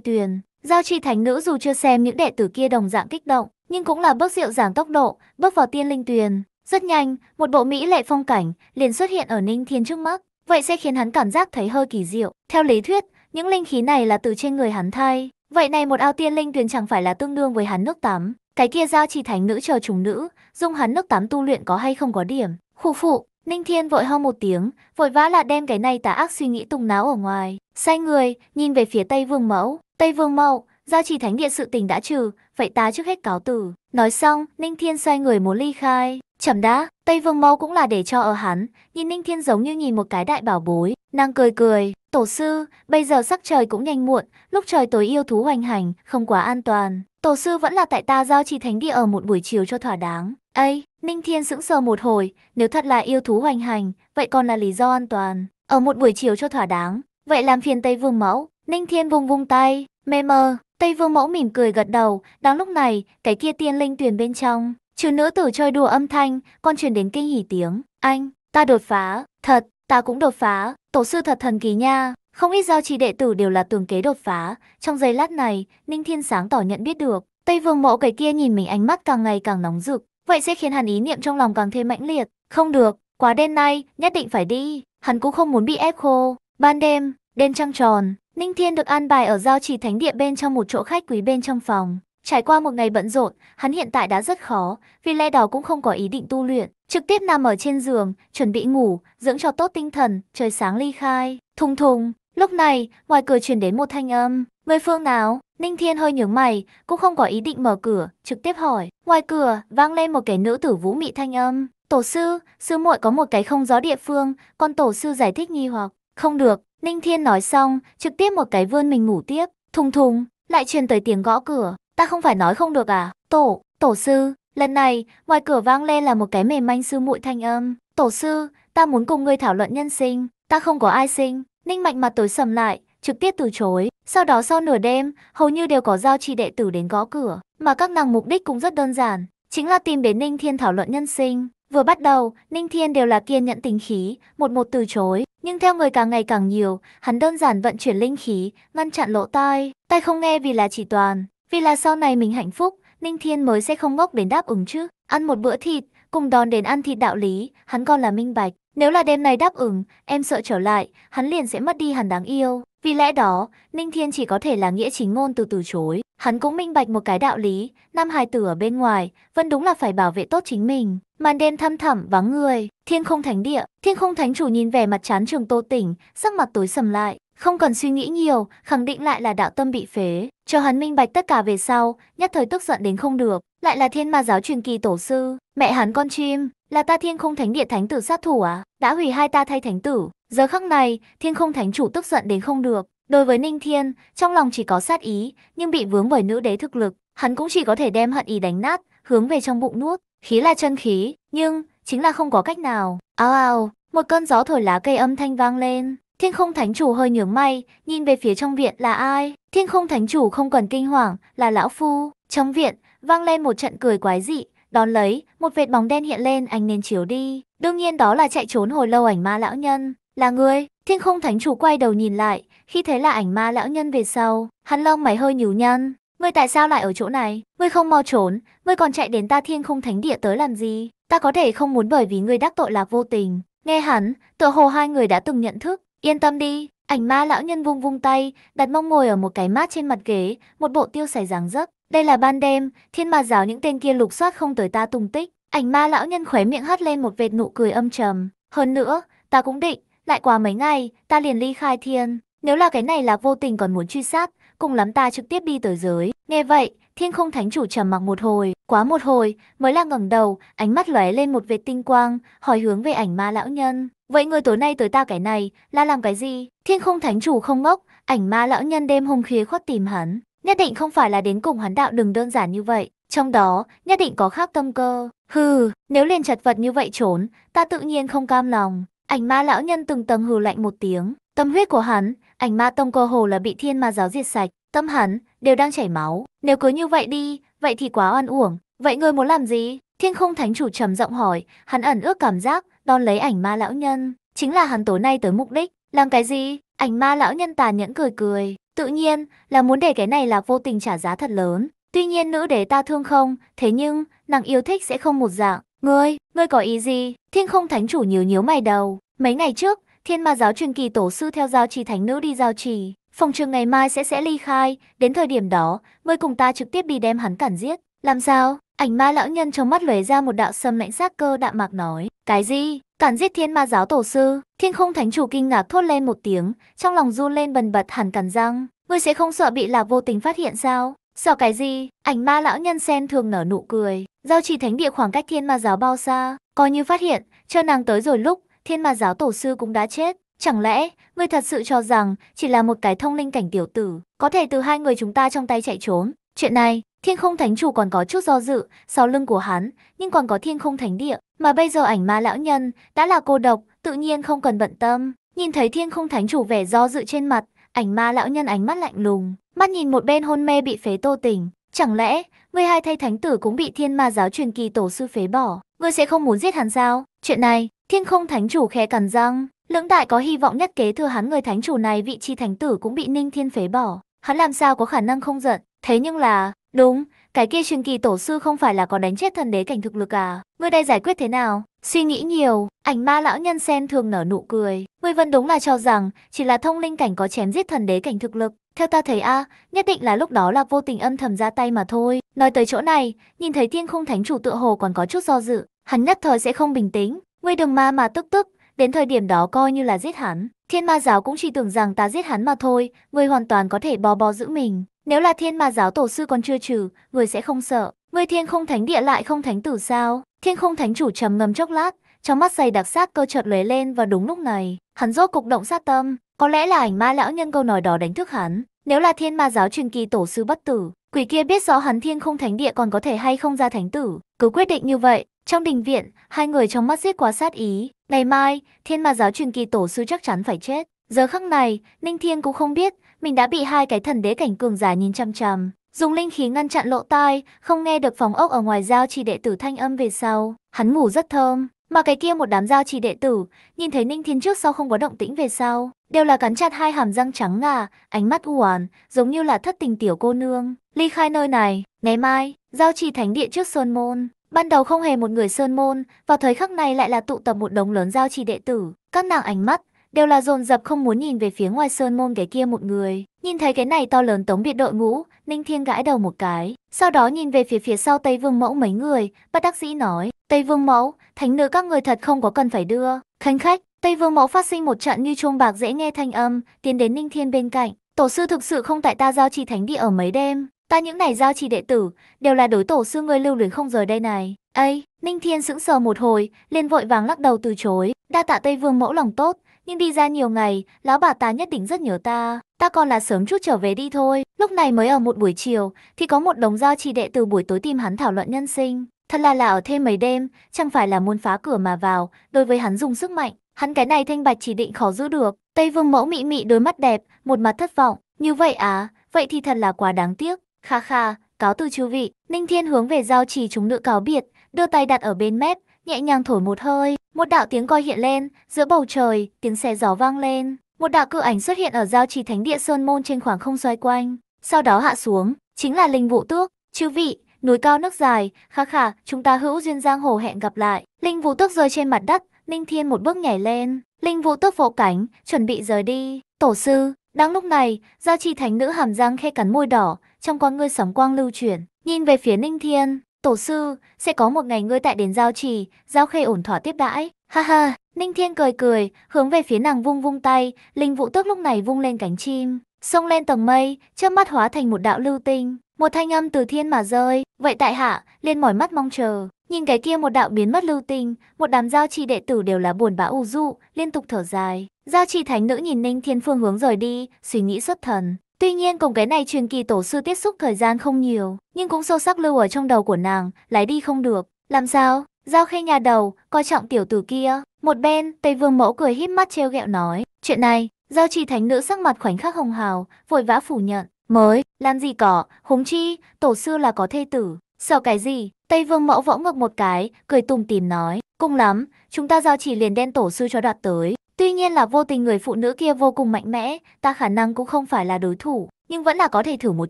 tuyền. Giao trì thánh nữ dù chưa xem những đệ tử kia đồng dạng kích động, nhưng cũng là bước rượu giảm tốc độ, bước vào tiên linh tuyền. Rất nhanh, một bộ mỹ lệ phong cảnh liền xuất hiện ở Ninh Thiên trước mắt, vậy sẽ khiến hắn cảm giác thấy hơi kỳ diệu. Theo lý thuyết, những linh khí này là từ trên người hắn thay, vậy này một ao tiên linh tuyền chẳng phải là tương đương với hắn nước tắm. Cái kia giao chỉ thánh nữ chờ trùng nữ, dùng hắn nước tắm tu luyện có hay không có điểm. khu phụ, Ninh Thiên vội ho một tiếng, vội vã là đem cái này tà ác suy nghĩ tung náo ở ngoài. Sai người, nhìn về phía Tây Vương Mẫu. Tây Vương Mẫu, giao chỉ thánh địa sự tình đã trừ, vậy ta trước hết cáo từ. Nói xong, Ninh Thiên xoay người muốn ly khai. Chậm đã, Tây Vương Mẫu cũng là để cho ở hắn, nhìn Ninh Thiên giống như nhìn một cái đại bảo bối, nàng cười cười, tổ sư, bây giờ sắc trời cũng nhanh muộn, lúc trời tối yêu thú hoành hành, không quá an toàn, tổ sư vẫn là tại ta giao chỉ thánh địa ở một buổi chiều cho thỏa đáng. Ây, Ninh Thiên sững sờ một hồi, nếu thật là yêu thú hoành hành, vậy còn là lý do an toàn, ở một buổi chiều cho thỏa đáng, vậy làm phiền Tây Vương Mẫu, Ninh Thiên vung vung tay, mê mờ, Tây Vương Mẫu mỉm cười gật đầu, đáng lúc này, cái kia tiên linh tuyển bên trong, Chứ nữ tử chơi đùa âm thanh, con truyền đến kinh hỉ tiếng. Anh, ta đột phá, thật, ta cũng đột phá, tổ sư thật thần kỳ nha. Không ít giao trì đệ tử đều là tường kế đột phá. Trong giây lát này, Ninh Thiên sáng tỏ nhận biết được. Tây vương mộ cái kia nhìn mình ánh mắt càng ngày càng nóng rực. Vậy sẽ khiến hắn ý niệm trong lòng càng thêm mãnh liệt. Không được, quá đêm nay, nhất định phải đi. Hắn cũng không muốn bị ép khô. Ban đêm, đêm trăng tròn, Ninh Thiên được an bài ở giao trì thánh địa bên trong một chỗ khách quý bên trong phòng. Trải qua một ngày bận rộn, hắn hiện tại đã rất khó, vì lẽ đó cũng không có ý định tu luyện. Trực tiếp nằm ở trên giường, chuẩn bị ngủ, dưỡng cho tốt tinh thần, trời sáng ly khai. Thùng thùng, lúc này, ngoài cửa truyền đến một thanh âm. Người phương nào? Ninh Thiên hơi nhướng mày, cũng không có ý định mở cửa, trực tiếp hỏi. Ngoài cửa, vang lên một cái nữ tử vũ mị thanh âm. Tổ sư, sư muội có một cái không gió địa phương, còn tổ sư giải thích nghi hoặc. Không được, Ninh Thiên nói xong, trực tiếp một cái vươn mình ngủ tiếp. Thùng thùng, lại truyền tới tiếng gõ cửa ta không phải nói không được à? Tổ, tổ sư, lần này, ngoài cửa vang lên là một cái mềm manh sư muội thanh âm. Tổ sư, ta muốn cùng ngươi thảo luận nhân sinh, ta không có ai sinh. Ninh mạnh mặt tối sầm lại, trực tiếp từ chối. Sau đó sau nửa đêm, hầu như đều có giao trì đệ tử đến gõ cửa. Mà các nàng mục đích cũng rất đơn giản, chính là tìm đến Ninh Thiên thảo luận nhân sinh. Vừa bắt đầu, Ninh Thiên đều là kiên nhẫn tính khí, một một từ chối. Nhưng theo người càng ngày càng nhiều, hắn đơn giản vận chuyển linh khí, ngăn chặn lỗ tai. Tai không nghe vì là chỉ toàn, vì là sau này mình hạnh phúc, Ninh Thiên mới sẽ không ngốc đến đáp ứng chứ. Ăn một bữa thịt, cùng đòn đến ăn thịt đạo lý, hắn còn là minh bạch. Nếu là đêm này đáp ứng, em sợ trở lại, hắn liền sẽ mất đi hẳn đáng yêu. Vì lẽ đó, Ninh Thiên chỉ có thể là nghĩa chính ngôn từ từ chối. Hắn cũng minh bạch một cái đạo lý, nam hài tử ở bên ngoài, vẫn đúng là phải bảo vệ tốt chính mình. Màn đêm thăm thẳm vắng người, thiên không thánh địa, thiên không thánh chủ nhìn vẻ mặt chán trường tô tỉnh, sắc mặt tối sầm lại. Không cần suy nghĩ nhiều, khẳng định lại là đạo tâm bị phế. Cho hắn minh bạch tất cả về sau, nhất thời tức giận đến không được, lại là thiên ma giáo truyền kỳ tổ sư, mẹ hắn con chim, là ta thiên không thánh địa thánh tử sát thủ à, đã hủy hai ta thay thánh tử. Giờ khắc này, thiên không thánh chủ tức giận đến không được, đối với Ninh Thiên, trong lòng chỉ có sát ý, nhưng bị vướng bởi nữ đế thực lực, hắn cũng chỉ có thể đem hận ý đánh nát, hướng về trong bụng nuốt, khí là chân khí, nhưng chính là không có cách nào. Ao ao, một cơn gió thổi lá cây âm thanh vang lên, Thiên Không Thánh chủ hơi nhướng mày, nhìn về phía trong viện là ai? Thiên không thánh chủ không còn kinh hoàng, là lão phu. Trong viện, vang lên một trận cười quái dị, đón lấy, một vệt bóng đen hiện lên anh nên chiếu đi. Đương nhiên đó là chạy trốn hồi lâu ảnh ma lão nhân. Là ngươi, thiên không thánh chủ quay đầu nhìn lại, khi thấy là ảnh ma lão nhân về sau, hắn lông mày hơi nhíu nhăn. Ngươi tại sao lại ở chỗ này? Ngươi không mau trốn, ngươi còn chạy đến ta thiên không thánh địa tới làm gì? Ta có thể không muốn bởi vì ngươi đắc tội lạc vô tình. Nghe hắn, tựa hồ hai người đã từng nhận thức. Yên tâm đi, Ảnh ma lão nhân vung vung tay, đặt mông ngồi ở một cái mát trên mặt ghế, một bộ tiêu sải dáng dấp. Đây là ban đêm, thiên ma giáo những tên kia lục soát không tới ta tung tích. Ảnh ma lão nhân khóe miệng hất lên một vệt nụ cười âm trầm. Hơn nữa, ta cũng định, lại qua mấy ngày, ta liền ly khai thiên. Nếu là cái này là vô tình còn muốn truy sát, cùng lắm ta trực tiếp đi tới giới. Nghe vậy, thiên không thánh chủ trầm mặc một hồi, quá một hồi, mới là ngẩng đầu, ánh mắt lóe lên một vệt tinh quang, hỏi hướng về ảnh ma lão nhân. Vậy người tối nay tới ta cái này là làm cái gì? Thiên không thánh chủ không ngốc, ảnh ma lão nhân đêm hôm khuya khoát tìm hắn. Nhất định không phải là đến cùng hắn đạo đừng đơn giản như vậy. Trong đó, nhất định có khác tâm cơ. Hừ, nếu liền chật vật như vậy trốn, ta tự nhiên không cam lòng. Ảnh ma lão nhân từng tầng hừ lạnh một tiếng. Tâm huyết của hắn, ảnh ma tông cơ hồ là bị thiên ma giáo diệt sạch. Tâm hắn, đều đang chảy máu. Nếu cứ như vậy đi, vậy thì quá oan uổng. Vậy người muốn làm gì? Thiên không thánh chủ trầm giọng hỏi, hắn ẩn ước cảm giác đón lấy ảnh ma lão nhân. Chính là hắn tối nay tới mục đích, làm cái gì? Ảnh ma lão nhân tàn nhẫn cười cười, tự nhiên là muốn để cái này là vô tình trả giá thật lớn. Tuy nhiên nữ đế ta thương không, thế nhưng nàng yêu thích sẽ không một dạng. Ngươi, ngươi có ý gì? Thiên không thánh chủ nhíu nhíu mày đầu. Mấy ngày trước, thiên ma giáo truyền kỳ tổ sư theo giao trì thánh nữ đi giao trì. Phòng trường ngày mai sẽ sẽ ly khai, đến thời điểm đó, ngươi cùng ta trực tiếp đi đem hắn cản giết. Làm sao? Ảnh ma lão nhân trong mắt lóe ra một đạo sâm lạnh sát cơ đạm mạc nói. Cái gì? Cản giết thiên ma giáo tổ sư? Thiên không thánh chủ kinh ngạc thốt lên một tiếng, trong lòng run lên bần bật hẳn cắn răng. Ngươi sẽ không sợ bị là vô tình phát hiện sao? Sợ cái gì? Ảnh ma lão nhân sen thường nở nụ cười. Giao trì thánh địa khoảng cách thiên ma giáo bao xa? Coi như phát hiện, cho nàng tới rồi lúc, thiên ma giáo tổ sư cũng đã chết. Chẳng lẽ, ngươi thật sự cho rằng chỉ là một cái thông linh cảnh tiểu tử, có thể từ hai người chúng ta trong tay chạy trốn? Chuyện này, Thiên không thánh chủ còn có chút do dự, sau lưng của hắn, nhưng còn có thiên không thánh địa, mà bây giờ ảnh ma lão nhân đã là cô độc, tự nhiên không cần bận tâm. Nhìn thấy thiên không thánh chủ vẻ do dự trên mặt, ảnh ma lão nhân ánh mắt lạnh lùng, mắt nhìn một bên hôn mê bị phế tô tỉnh. Chẳng lẽ, người hai thay thánh tử cũng bị thiên ma giáo truyền kỳ tổ sư phế bỏ, người sẽ không muốn giết hắn sao? Chuyện này, thiên không thánh chủ khẽ cằn răng, lưỡng đại có hy vọng nhất kế thừa hắn người thánh chủ này vị chi thánh tử cũng bị ninh thiên phế bỏ. Hắn làm sao có khả năng không giận, thế nhưng là, Đúng, cái kia truyền kỳ tổ sư không phải là có đánh chết thần đế cảnh thực lực à? Ngươi đây giải quyết thế nào? Suy nghĩ nhiều, ảnh ma lão nhân sen thường nở nụ cười. Ngươi vẫn đúng là cho rằng, chỉ là thông linh cảnh có chém giết thần đế cảnh thực lực. Theo ta thấy a, nhất định là lúc đó là vô tình âm thầm ra tay mà thôi. Nói tới chỗ này, nhìn thấy thiên khung thánh chủ tựa hồ còn có chút do dự. Hắn nhất thời sẽ không bình tĩnh. Ngươi đừng ma mà tức tức, đến thời điểm đó coi như là giết hắn. Thiên ma giáo cũng chỉ tưởng rằng ta giết hắn mà thôi, ngươi hoàn toàn có thể bò bò giữ mình. Nếu là thiên mà giáo tổ sư còn chưa trừ, người sẽ không sợ. người thiên không thánh địa lại không thánh tử sao? Thiên không thánh chủ trầm ngâm chốc lát, trong mắt dày đặc sát cơ chợt lóe lên và đúng lúc này, hắn rốt cục động sát tâm, có lẽ là ảnh ma lão nhân câu nói đó đánh thức hắn. Nếu là thiên ma giáo truyền kỳ tổ sư bất tử, quỷ kia biết rõ hắn thiên không thánh địa còn có thể hay không ra thánh tử, cứ quyết định như vậy. Trong đình viện, hai người trong mắt giết quá sát ý, ngày mai, thiên ma giáo truyền kỳ tổ sư chắc chắn phải chết. Giờ khắc này, Ninh Thiên cũng không biết mình đã bị hai cái thần đế cảnh cường giả nhìn chăm chăm. Dùng linh khí ngăn chặn lộ tai, không nghe được phòng ốc ở ngoài giao trì đệ tử thanh âm về sau. Hắn ngủ rất thơm, mà cái kia một đám giao trì đệ tử, nhìn thấy Ninh Thiên trước sau không có động tĩnh về sau. Đều là cắn chặt hai hàm răng trắng ngà, ánh mắt u oán giống như là thất tình tiểu cô nương. Ly khai nơi này, ngày mai, giao trì thánh địa trước Sơn Môn. Ban đầu không hề một người Sơn Môn, vào thời khắc này lại là tụ tập một đống lớn giao trì đệ tử. Các nàng ánh mắt, đều là dồn dập không muốn nhìn về phía ngoài sơn môn cái kia một người. Nhìn thấy cái này to lớn tống biệt đội ngũ, Ninh Thiên gãi đầu một cái, sau đó nhìn về phía phía sau Tây Vương Mẫu mấy người, bất đắc dĩ nói, Tây Vương Mẫu, thánh nữ các người thật không có cần phải đưa. Khanh khách, Tây Vương Mẫu phát sinh một trận như chuông bạc dễ nghe thanh âm, tiến đến Ninh Thiên bên cạnh, tổ sư thực sự không tại ta giao trì thánh địa ở mấy đêm, ta những này giao trì đệ tử, đều là đối tổ sư người lưu luyến không rời đây này. Ây, Ninh Thiên sững sờ một hồi, liền vội vàng lắc đầu từ chối, đa tạ Tây Vương Mẫu lòng tốt, nhưng đi ra nhiều ngày, lão bà ta nhất định rất nhớ ta. Ta còn là sớm chút trở về đi thôi. Lúc này mới ở một buổi chiều, thì có một đồng giao chị đệ từ buổi tối tìm hắn thảo luận nhân sinh. Thật là là ở thêm mấy đêm, chẳng phải là muốn phá cửa mà vào, đối với hắn dùng sức mạnh. Hắn cái này thanh bạch chỉ định khó giữ được. Tây vương mẫu mị mị đôi mắt đẹp, một mặt thất vọng. Như vậy á, à? vậy thì thật là quá đáng tiếc. Kha kha, cáo từ chú vị. Ninh thiên hướng về giao trì chúng nữ cáo biệt, đưa tay đặt ở bên mép, nhẹ nhàng thổi một hơi. Một đạo tiếng coi hiện lên, giữa bầu trời, tiếng xe gió vang lên. Một đạo cự ảnh xuất hiện ở giao trì thánh địa Sơn Môn trên khoảng không xoay quanh. Sau đó hạ xuống, chính là Linh Vũ Tước. Chư vị, núi cao nước dài, khá khả, chúng ta hữu duyên giang hồ hẹn gặp lại. Linh Vũ Tước rơi trên mặt đất, Ninh Thiên một bước nhảy lên. Linh Vũ Tước vỗ cánh, chuẩn bị rời đi. Tổ sư, đang lúc này, giao trì thánh nữ hàm răng khe cắn môi đỏ, trong con ngươi sóng quang lưu chuyển, nhìn về phía Ninh Thiên, Tổ sư, sẽ có một ngày ngươi tại đến giao trì, giao khê ổn thỏa tiếp đãi. Ha ha, Ninh Thiên cười cười, hướng về phía nàng vung vung tay, linh vũ tức lúc này vung lên cánh chim, xông lên tầng mây, chớp mắt hóa thành một đạo lưu tinh. Một thanh âm từ thiên mà rơi, vậy tại hạ, liền mỏi mắt mong chờ. Nhìn cái kia một đạo biến mất lưu tinh, một đám giao trì đệ tử đều là buồn bã u dụ, liên tục thở dài. Giao trì thánh nữ nhìn Ninh Thiên phương hướng rời đi, suy nghĩ xuất thần. Tuy nhiên cùng cái này truyền kỳ tổ sư tiếp xúc thời gian không nhiều, nhưng cũng sâu sắc lưu ở trong đầu của nàng, lái đi không được. Làm sao? Giao khê nhà đầu, coi trọng tiểu tử kia. Một bên, Tây Vương Mẫu cười híp mắt treo gẹo nói, chuyện này, giao trì thánh nữ sắc mặt khoảnh khắc hồng hào, vội vã phủ nhận, mới, làm gì cỏ, húng chi, tổ sư là có thê tử, sợ cái gì? Tây Vương Mẫu võ ngược một cái, cười tùng tìm nói, cung lắm, chúng ta giao chỉ liền đen tổ sư cho đoạt tới, Tuy nhiên là vô tình người phụ nữ kia vô cùng mạnh mẽ, ta khả năng cũng không phải là đối thủ, nhưng vẫn là có thể thử một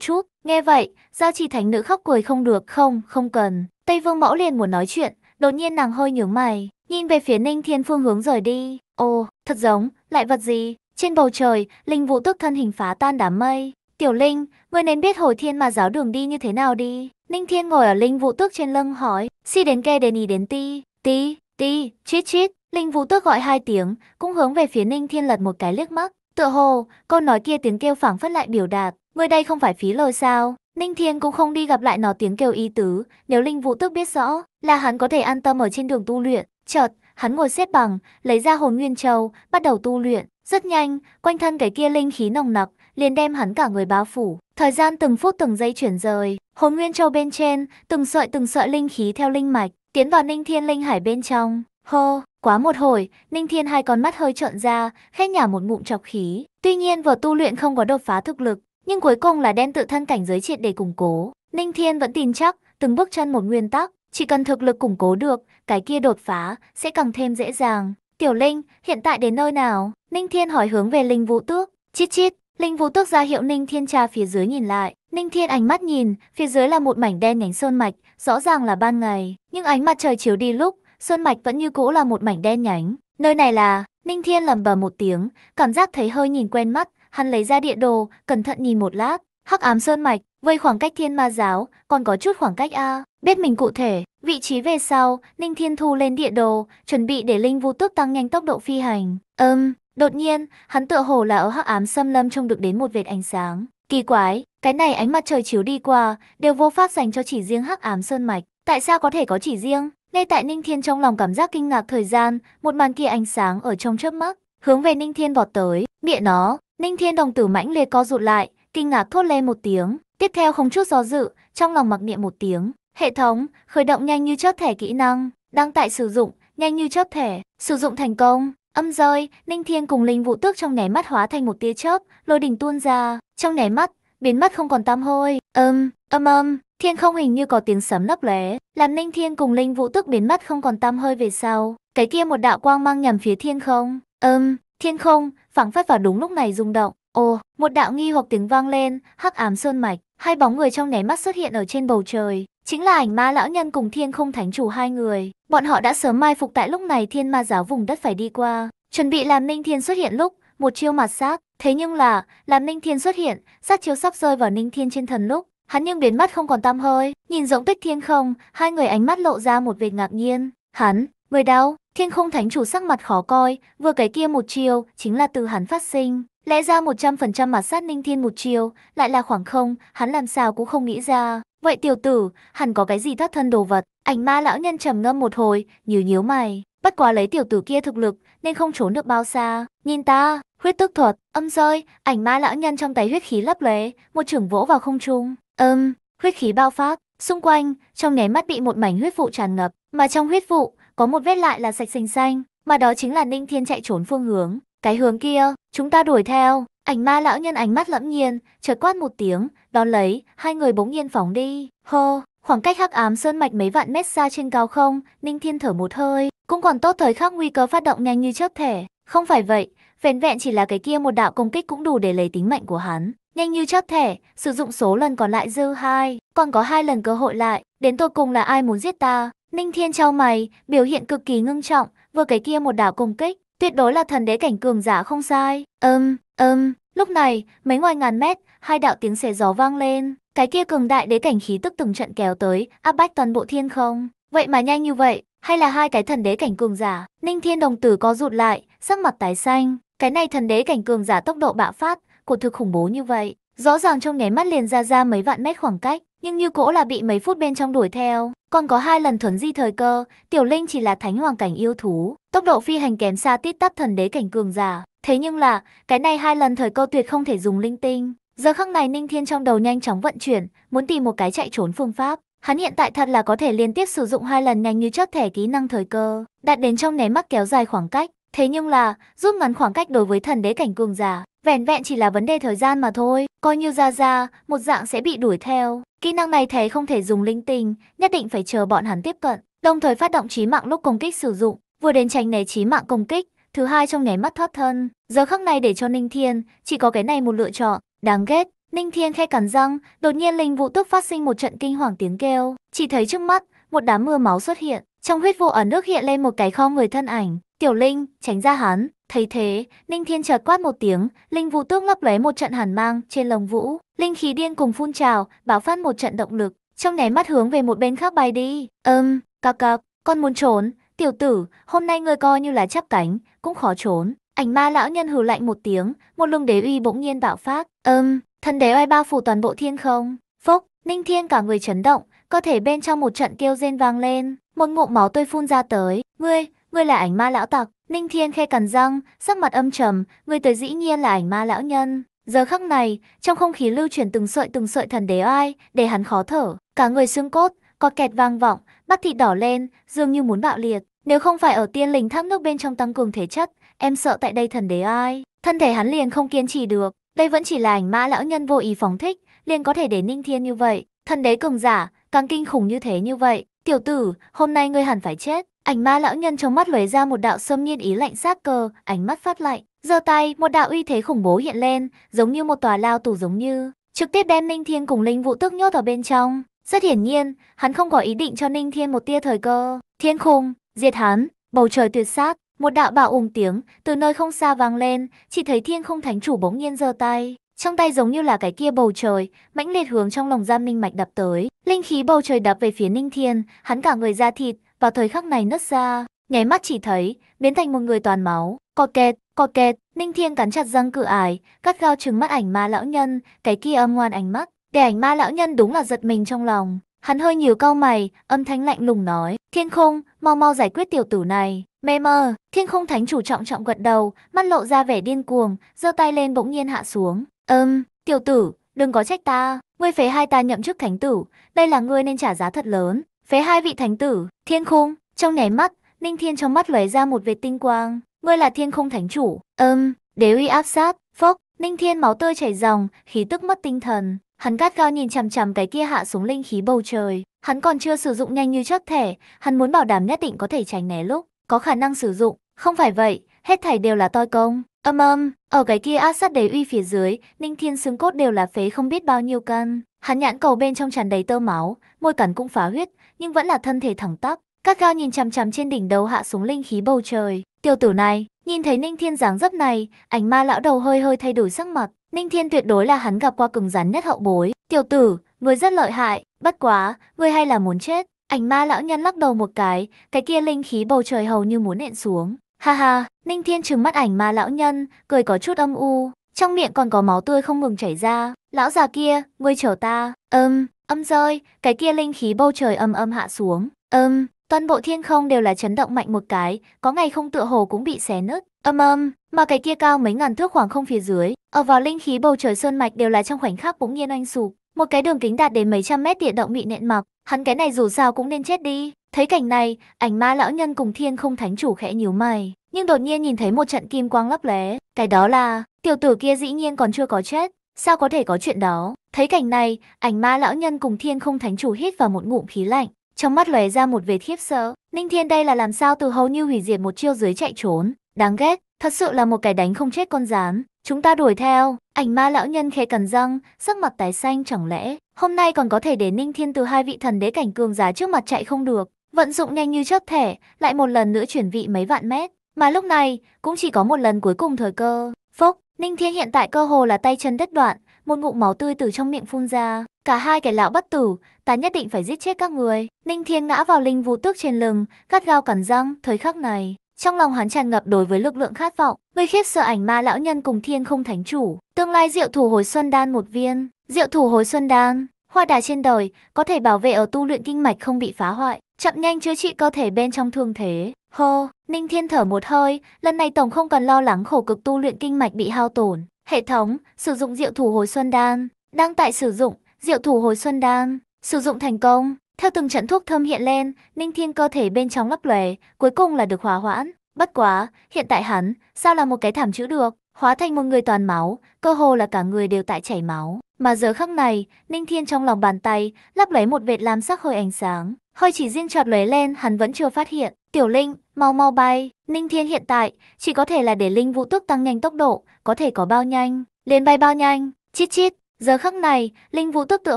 chút. Nghe vậy, Giao Trì Thánh Nữ khóc cười không được, không, không cần. Tây Vương Mẫu liền muốn nói chuyện, đột nhiên nàng hơi nhướng mày, nhìn về phía Ninh Thiên phương hướng rời đi. Ồ, thật giống, lại vật gì? Trên bầu trời, Linh Vũ tức thân hình phá tan đám mây. Tiểu Linh, ngươi nên biết hồi thiên mà giáo đường đi như thế nào đi. Ninh Thiên ngồi ở Linh Vũ Tước trên lưng hỏi, si đến kê đến ý đến ti, ti, ti, chít chít. Linh Vũ Tước gọi hai tiếng, cũng hướng về phía Ninh Thiên lật một cái liếc mắt. Tựa hồ, câu nói kia tiếng kêu phảng phất lại biểu đạt, người đây không phải phí lời sao? Ninh Thiên cũng không đi gặp lại nó tiếng kêu ý tứ, nếu Linh Vũ Tước biết rõ, là hắn có thể an tâm ở trên đường tu luyện. Chợt, hắn ngồi xếp bằng, lấy ra hồn nguyên châu, bắt đầu tu luyện. Rất nhanh, quanh thân cái kia linh khí nồng nặc, liền đem hắn cả người bao phủ. Thời gian từng phút từng giây chuyển rời, hồn nguyên châu bên trên, từng sợi từng sợi linh khí theo linh mạch, tiến vào Ninh Thiên linh hải bên trong. Hô, quá một hồi, Ninh Thiên hai con mắt hơi trợn ra, khẽ nhả một ngụm chọc khí. Tuy nhiên vừa tu luyện không có đột phá thực lực, nhưng cuối cùng là đem tự thân cảnh giới triệt để củng cố. Ninh Thiên vẫn tin chắc, từng bước chân một nguyên tắc, chỉ cần thực lực củng cố được, cái kia đột phá sẽ càng thêm dễ dàng. Tiểu Linh, hiện tại đến nơi nào? Ninh Thiên hỏi hướng về Linh Vũ Tước. Chít chít, Linh Vũ Tước ra hiệu Ninh Thiên tra phía dưới nhìn lại. Ninh Thiên ánh mắt nhìn, phía dưới là một mảnh đen nhánh sơn mạch, rõ ràng là ban ngày, nhưng ánh mặt trời chiếu đi lúc, sơn mạch vẫn như cũ là một mảnh đen nhánh. Nơi này là, Ninh Thiên lầm bầm một tiếng, cảm giác thấy hơi nhìn quen mắt, hắn lấy ra địa đồ, cẩn thận nhìn một lát. Hắc ám sơn mạch, vây khoảng cách thiên ma giáo, còn có chút khoảng cách A. Biết mình cụ thể, vị trí về sau, Ninh Thiên thu lên địa đồ, chuẩn bị để Linh vũ Tước tăng nhanh tốc độ phi hành. Ừm, um, đột nhiên, hắn tựa hồ là ở hắc ám xâm lâm trông được đến một vệt ánh sáng. Kỳ quái, cái này ánh mặt trời chiếu đi qua, đều vô pháp dành cho chỉ riêng hắc ám sơn mạch. Tại sao có thể có chỉ riêng? Ngay tại Ninh Thiên trong lòng cảm giác kinh ngạc thời gian, một màn kia ánh sáng ở trong chớp mắt, hướng về Ninh Thiên vọt tới, mẹ nó, Ninh Thiên đồng tử mãnh liệt co rụt lại, kinh ngạc thốt lên một tiếng, tiếp theo không chút do dự, trong lòng mặc niệm một tiếng, hệ thống, khởi động nhanh như chớp thẻ kỹ năng, đang tại sử dụng, nhanh như chớp thẻ, sử dụng thành công. Âm rơi, Ninh Thiên cùng Linh Vũ Tước trong nháy mắt hóa thành một tia chớp, lôi đỉnh tuôn ra, trong nháy mắt, biến mất không còn tam hôi. Âm, um, âm âm, Thiên không hình như có tiếng sấm lấp lóe, làm Ninh Thiên cùng Linh Vũ tức biến mất không còn tăm hơi về sau. Cái kia một đạo quang mang nhằm phía thiên không. Ừm, thiên không, phảng phất vào đúng lúc này rung động. Ồ, một đạo nghi hoặc tiếng vang lên, hắc ám sơn mạch, hai bóng người trong nháy mắt xuất hiện ở trên bầu trời, chính là ảnh ma lão nhân cùng thiên không thánh chủ hai người. Bọn họ đã sớm mai phục tại lúc này thiên ma giáo vùng đất phải đi qua, chuẩn bị làm Ninh Thiên xuất hiện lúc, một chiêu mặt sát. Thế nhưng là, làm Ninh Thiên xuất hiện, sát chiếu sắp rơi vào Ninh Thiên trên thần lúc, hắn nhưng biến mất không còn tăm hơi, nhìn rộng tích thiên không, hai người ánh mắt lộ ra một vẻ ngạc nhiên. Hắn, người đau, thiên không thánh chủ sắc mặt khó coi, vừa cái kia một chiều, chính là từ hắn phát sinh. Lẽ ra một trăm phần trăm mà sát ninh thiên một chiều, lại là khoảng không, hắn làm sao cũng không nghĩ ra. Vậy tiểu tử, hắn có cái gì thoát thân đồ vật, ảnh ma lão nhân trầm ngâm một hồi, nhíu nhíu mày. Bất quá lấy tiểu tử kia thực lực, nên không trốn được bao xa. Nhìn ta, huyết tức thuật, âm rơi, ảnh ma lão nhân trong tay huyết khí lấp lóe, một trưởng vỗ vào không trung. Âm, um, huyết khí bao phát, xung quanh, trong nháy mắt bị một mảnh huyết vụ tràn ngập, mà trong huyết vụ, có một vết lại là sạch sành xanh, mà đó chính là Ninh Thiên chạy trốn phương hướng, cái hướng kia, chúng ta đuổi theo. Ảnh ma lão nhân ánh mắt lẫm nhiên, chợt quát một tiếng, đón lấy, hai người bỗng nhiên phóng đi. Hô, khoảng cách hắc ám sơn mạch mấy vạn mét xa trên cao không, Ninh Thiên thở một hơi, cũng còn tốt thời khắc nguy cơ phát động nhanh như chớp thể. Không phải vậy, vẹn vẹn chỉ là cái kia một đạo công kích cũng đủ để lấy tính mạng của hắn. Nhanh như chớp thẻ, sử dụng số lần còn lại dư hai, còn có hai lần cơ hội lại, đến tôi cùng là ai muốn giết ta? Ninh Thiên trao mày, biểu hiện cực kỳ ngưng trọng, vừa cái kia một đảo công kích, tuyệt đối là thần đế cảnh cường giả không sai. Ầm, um, ầm, um. lúc này, mấy ngoài ngàn mét, hai đạo tiếng xé gió vang lên, cái kia cường đại đế cảnh khí tức từng trận kéo tới, áp bách toàn bộ thiên không. Vậy mà nhanh như vậy, hay là hai cái thần đế cảnh cường giả? Ninh Thiên đồng tử co rụt lại, sắc mặt tái xanh, cái này thần đế cảnh cường giả tốc độ bạo phát, cổ thực khủng bố như vậy. Rõ ràng trong nháy mắt liền ra ra mấy vạn mét khoảng cách, nhưng như cỗ là bị mấy phút bên trong đuổi theo. Còn có hai lần thuấn di thời cơ, Tiểu Linh chỉ là thánh hoàng cảnh yêu thú, tốc độ phi hành kém xa tít tắp thần đế cảnh cường giả. Thế nhưng là, cái này hai lần thời cơ tuyệt không thể dùng linh tinh. Giờ khắc này Ninh Thiên trong đầu nhanh chóng vận chuyển, muốn tìm một cái chạy trốn phương pháp. Hắn hiện tại thật là có thể liên tiếp sử dụng hai lần nhanh như chớp thẻ kỹ năng thời cơ, đạt đến trong nháy mắt kéo dài khoảng cách. Thế nhưng là, rút ngắn khoảng cách đối với thần đế cảnh cường giả, Vẻn vẹn chỉ là vấn đề thời gian mà thôi, coi như ra ra, một dạng sẽ bị đuổi theo. Kỹ năng này thế không thể dùng linh tinh, nhất định phải chờ bọn hắn tiếp cận, đồng thời phát động trí mạng lúc công kích sử dụng, vừa đến tránh né trí mạng công kích, thứ hai trong nháy mắt thoát thân. Giờ khắc này để cho Ninh Thiên, chỉ có cái này một lựa chọn, đáng ghét. Ninh Thiên khe cắn răng, đột nhiên linh vụ tức phát sinh một trận kinh hoàng tiếng kêu, chỉ thấy trước mắt, một đám mưa máu xuất hiện, trong huyết vụ ở nước hiện lên một cái kho người thân ảnh, Tiểu Linh, tránh ra hắn, Thấy thế, Ninh Thiên chợt quát một tiếng, linh vũ tước lấp lóe một trận hàn mang trên lồng vũ, linh khí điên cùng phun trào, bảo phát một trận động lực, trong nháy mắt hướng về một bên khác bay đi. Ừm, um, cọc con muốn trốn, tiểu tử, hôm nay ngươi coi như là chắp cánh, cũng khó trốn. Ảnh ma lão nhân hừ lạnh một tiếng, một luồng đế uy bỗng nhiên bạo phát, ừm, thần đế oai bao phủ toàn bộ thiên không. Phốc, Ninh Thiên cả người chấn động, cơ thể bên trong một trận kêu rên vang lên, một ngụm máu tươi phun ra tới, ngươi, ngươi là ảnh ma lão tặc. Ninh Thiên khe cắn răng, sắc mặt âm trầm, người tới dĩ nhiên là ảnh ma lão nhân. Giờ khắc này, trong không khí lưu chuyển từng sợi từng sợi thần đế oai, để hắn khó thở, cả người xương cốt, có kẹt vang vọng, bắp thịt đỏ lên, dường như muốn bạo liệt. Nếu không phải ở tiên linh tháp nước bên trong tăng cường thể chất, em sợ tại đây thần đế ai. Thân thể hắn liền không kiên trì được, đây vẫn chỉ là ảnh ma lão nhân vô ý phóng thích, liền có thể để ninh thiên như vậy. Thần đế cường giả, càng kinh khủng như thế như vậy. Tiểu tử, hôm nay ngươi hẳn phải chết. Ảnh ma lão nhân trong mắt lóe ra một đạo sâm nhiên ý lạnh sát cơ, ánh mắt phát lạnh. Giơ tay, một đạo uy thế khủng bố hiện lên, giống như một tòa lao tù giống như, trực tiếp đem Ninh Thiên cùng Linh Vũ Tức nhốt ở bên trong. Rất hiển nhiên, hắn không có ý định cho Ninh Thiên một tia thời cơ. Thiên khung, diệt hắn, bầu trời tuyệt sát, một đạo bạo ùng tiếng từ nơi không xa vang lên, chỉ thấy Thiên Không Thánh chủ bỗng nhiên giơ tay, trong tay giống như là cái kia bầu trời, mãnh liệt hướng trong lòng giam Minh Mạch đập tới. Linh khí bầu trời đập về phía Ninh Thiên, hắn cả người ra thịt, vào thời khắc này nứt ra, nháy mắt chỉ thấy, biến thành một người toàn máu, co kẹt, co kẹt, Ninh Thiên cắn chặt răng cự ải, cắt gao trừng mắt ảnh ma lão nhân, cái kia âm ngoan ánh mắt, để ảnh ma lão nhân đúng là giật mình trong lòng. Hắn hơi nhiều cau mày, âm thanh lạnh lùng nói, thiên khung, mau mau giải quyết tiểu tử này. Mê mơ, thiên khung thánh chủ trọng trọng gật đầu, mắt lộ ra vẻ điên cuồng, giơ tay lên bỗng nhiên hạ xuống. ừm, tiểu tử, đừng có trách ta, ngươi phế hai ta nhậm chức thánh tử, đây là ngươi nên trả giá thật lớn. Phế hai vị thánh tử, thiên khung, trong nẻ mắt, Ninh Thiên trong mắt lóe ra một vệt tinh quang, ngươi là thiên khung thánh chủ, âm, đế uy áp sát, phốc, Ninh Thiên máu tươi chảy ròng, khí tức mất tinh thần, hắn cát cao nhìn chằm chằm cái kia hạ xuống linh khí bầu trời, hắn còn chưa sử dụng nhanh như chất thể, hắn muốn bảo đảm nhất định có thể tránh né lúc, có khả năng sử dụng, không phải vậy, hết thảy đều là toi công. Âm âm, ở cái kia áp sát đế uy phía dưới, Ninh Thiên xương cốt đều là phế không biết bao nhiêu cân. Hắn nhãn cầu bên trong tràn đầy tơ máu, môi cắn cũng phá huyết, nhưng vẫn là thân thể thẳng tắp, các cao nhìn chằm chằm trên đỉnh đầu hạ xuống linh khí bầu trời. Tiểu tử này, nhìn thấy Ninh Thiên dáng dấp này, ảnh ma lão đầu hơi hơi thay đổi sắc mặt. Ninh Thiên tuyệt đối là hắn gặp qua cứng rắn nhất hậu bối. Tiểu tử, người rất lợi hại, bất quá, người hay là muốn chết. Ảnh ma lão nhân lắc đầu một cái, cái kia linh khí bầu trời hầu như muốn nện xuống. Ha ha, Ninh Thiên trừng mắt ảnh ma lão nhân, cười có chút âm u, trong miệng còn có máu tươi không ngừng chảy ra. Lão già kia, ngươi chờ ta. Ừm, um, Âm rơi, cái kia linh khí bầu trời âm âm hạ xuống. Âm, toàn bộ thiên không đều là chấn động mạnh một cái, có ngày không tựa hồ cũng bị xé nứt. Âm âm, mà cái kia cao mấy ngàn thước khoảng không phía dưới, ở vào linh khí bầu trời sơn mạch đều là trong khoảnh khắc bỗng nhiên anh sụp. Một cái đường kính đạt đến mấy trăm mét địa động bị nện mọc, hắn cái này dù sao cũng nên chết đi. Thấy cảnh này, ảnh ma lão nhân cùng thiên không thánh chủ khẽ nhíu mày, nhưng đột nhiên nhìn thấy một trận kim quang lấp lé, cái đó là, tiểu tử kia dĩ nhiên còn chưa có chết, sao có thể có chuyện đó? Thấy cảnh này, ảnh ma lão nhân cùng thiên không thánh chủ hít vào một ngụm khí lạnh, trong mắt lóe ra một vẻ khiếp sợ. Ninh Thiên đây là làm sao từ hầu như hủy diệt một chiêu dưới chạy trốn, đáng ghét, thật sự là một cái đánh không chết con rán. Chúng ta đuổi theo, ảnh ma lão nhân khẽ cắn răng, sắc mặt tái xanh chẳng lẽ, hôm nay còn có thể để Ninh Thiên từ hai vị thần đế cảnh cường giá trước mặt chạy không được. Vận dụng nhanh như chớp thể, lại một lần nữa chuyển vị mấy vạn mét, mà lúc này cũng chỉ có một lần cuối cùng thời cơ. Phốc, Ninh Thiên hiện tại cơ hồ là tay chân đứt đoạn, một ngụm máu tươi từ trong miệng phun ra. Cả hai kẻ lão bất tử, ta nhất định phải giết chết các người. Ninh Thiên ngã vào linh vũ tước trên lưng, gắt gao cắn răng, thời khắc này. Trong lòng hắn tràn ngập đối với lực lượng khát vọng, gây khiếp sợ ảnh ma lão nhân cùng thiên không thánh chủ. Tương lai diệu thủ hồi xuân đan một viên, diệu thủ hồi xuân đan, hoa đà trên đời, có thể bảo vệ ở tu luyện kinh mạch không bị phá hoại, chậm nhanh chữa trị cơ thể bên trong thương thế. Hô, Ninh Thiên thở một hơi, lần này Tổng không cần lo lắng khổ cực tu luyện kinh mạch bị hao tổn. Hệ thống, sử dụng diệu thủ hồi xuân đan. Đang tại sử dụng, diệu thủ hồi xuân đan. Sử dụng thành công. Theo từng trận thuốc thơm hiện lên, Ninh Thiên cơ thể bên trong lấp lòe, cuối cùng là được hòa hoãn. Bất quá, hiện tại hắn, sao là một cái thảm chữ được, hóa thành một người toàn máu, cơ hồ là cả người đều tại chảy máu. Mà giờ khắc này, Ninh Thiên trong lòng bàn tay, lấp lấy một vệt lam sắc hơi ánh sáng. Hơi chỉ riêng chọt lóe lên, hắn vẫn chưa phát hiện. Tiểu Linh, Mau mau bay, Ninh Thiên hiện tại chỉ có thể là để Linh Vũ Tước tăng nhanh tốc độ, có thể có bao nhanh, liền bay bao nhanh, chít chít. Giờ khắc này, Linh Vũ Tước tựa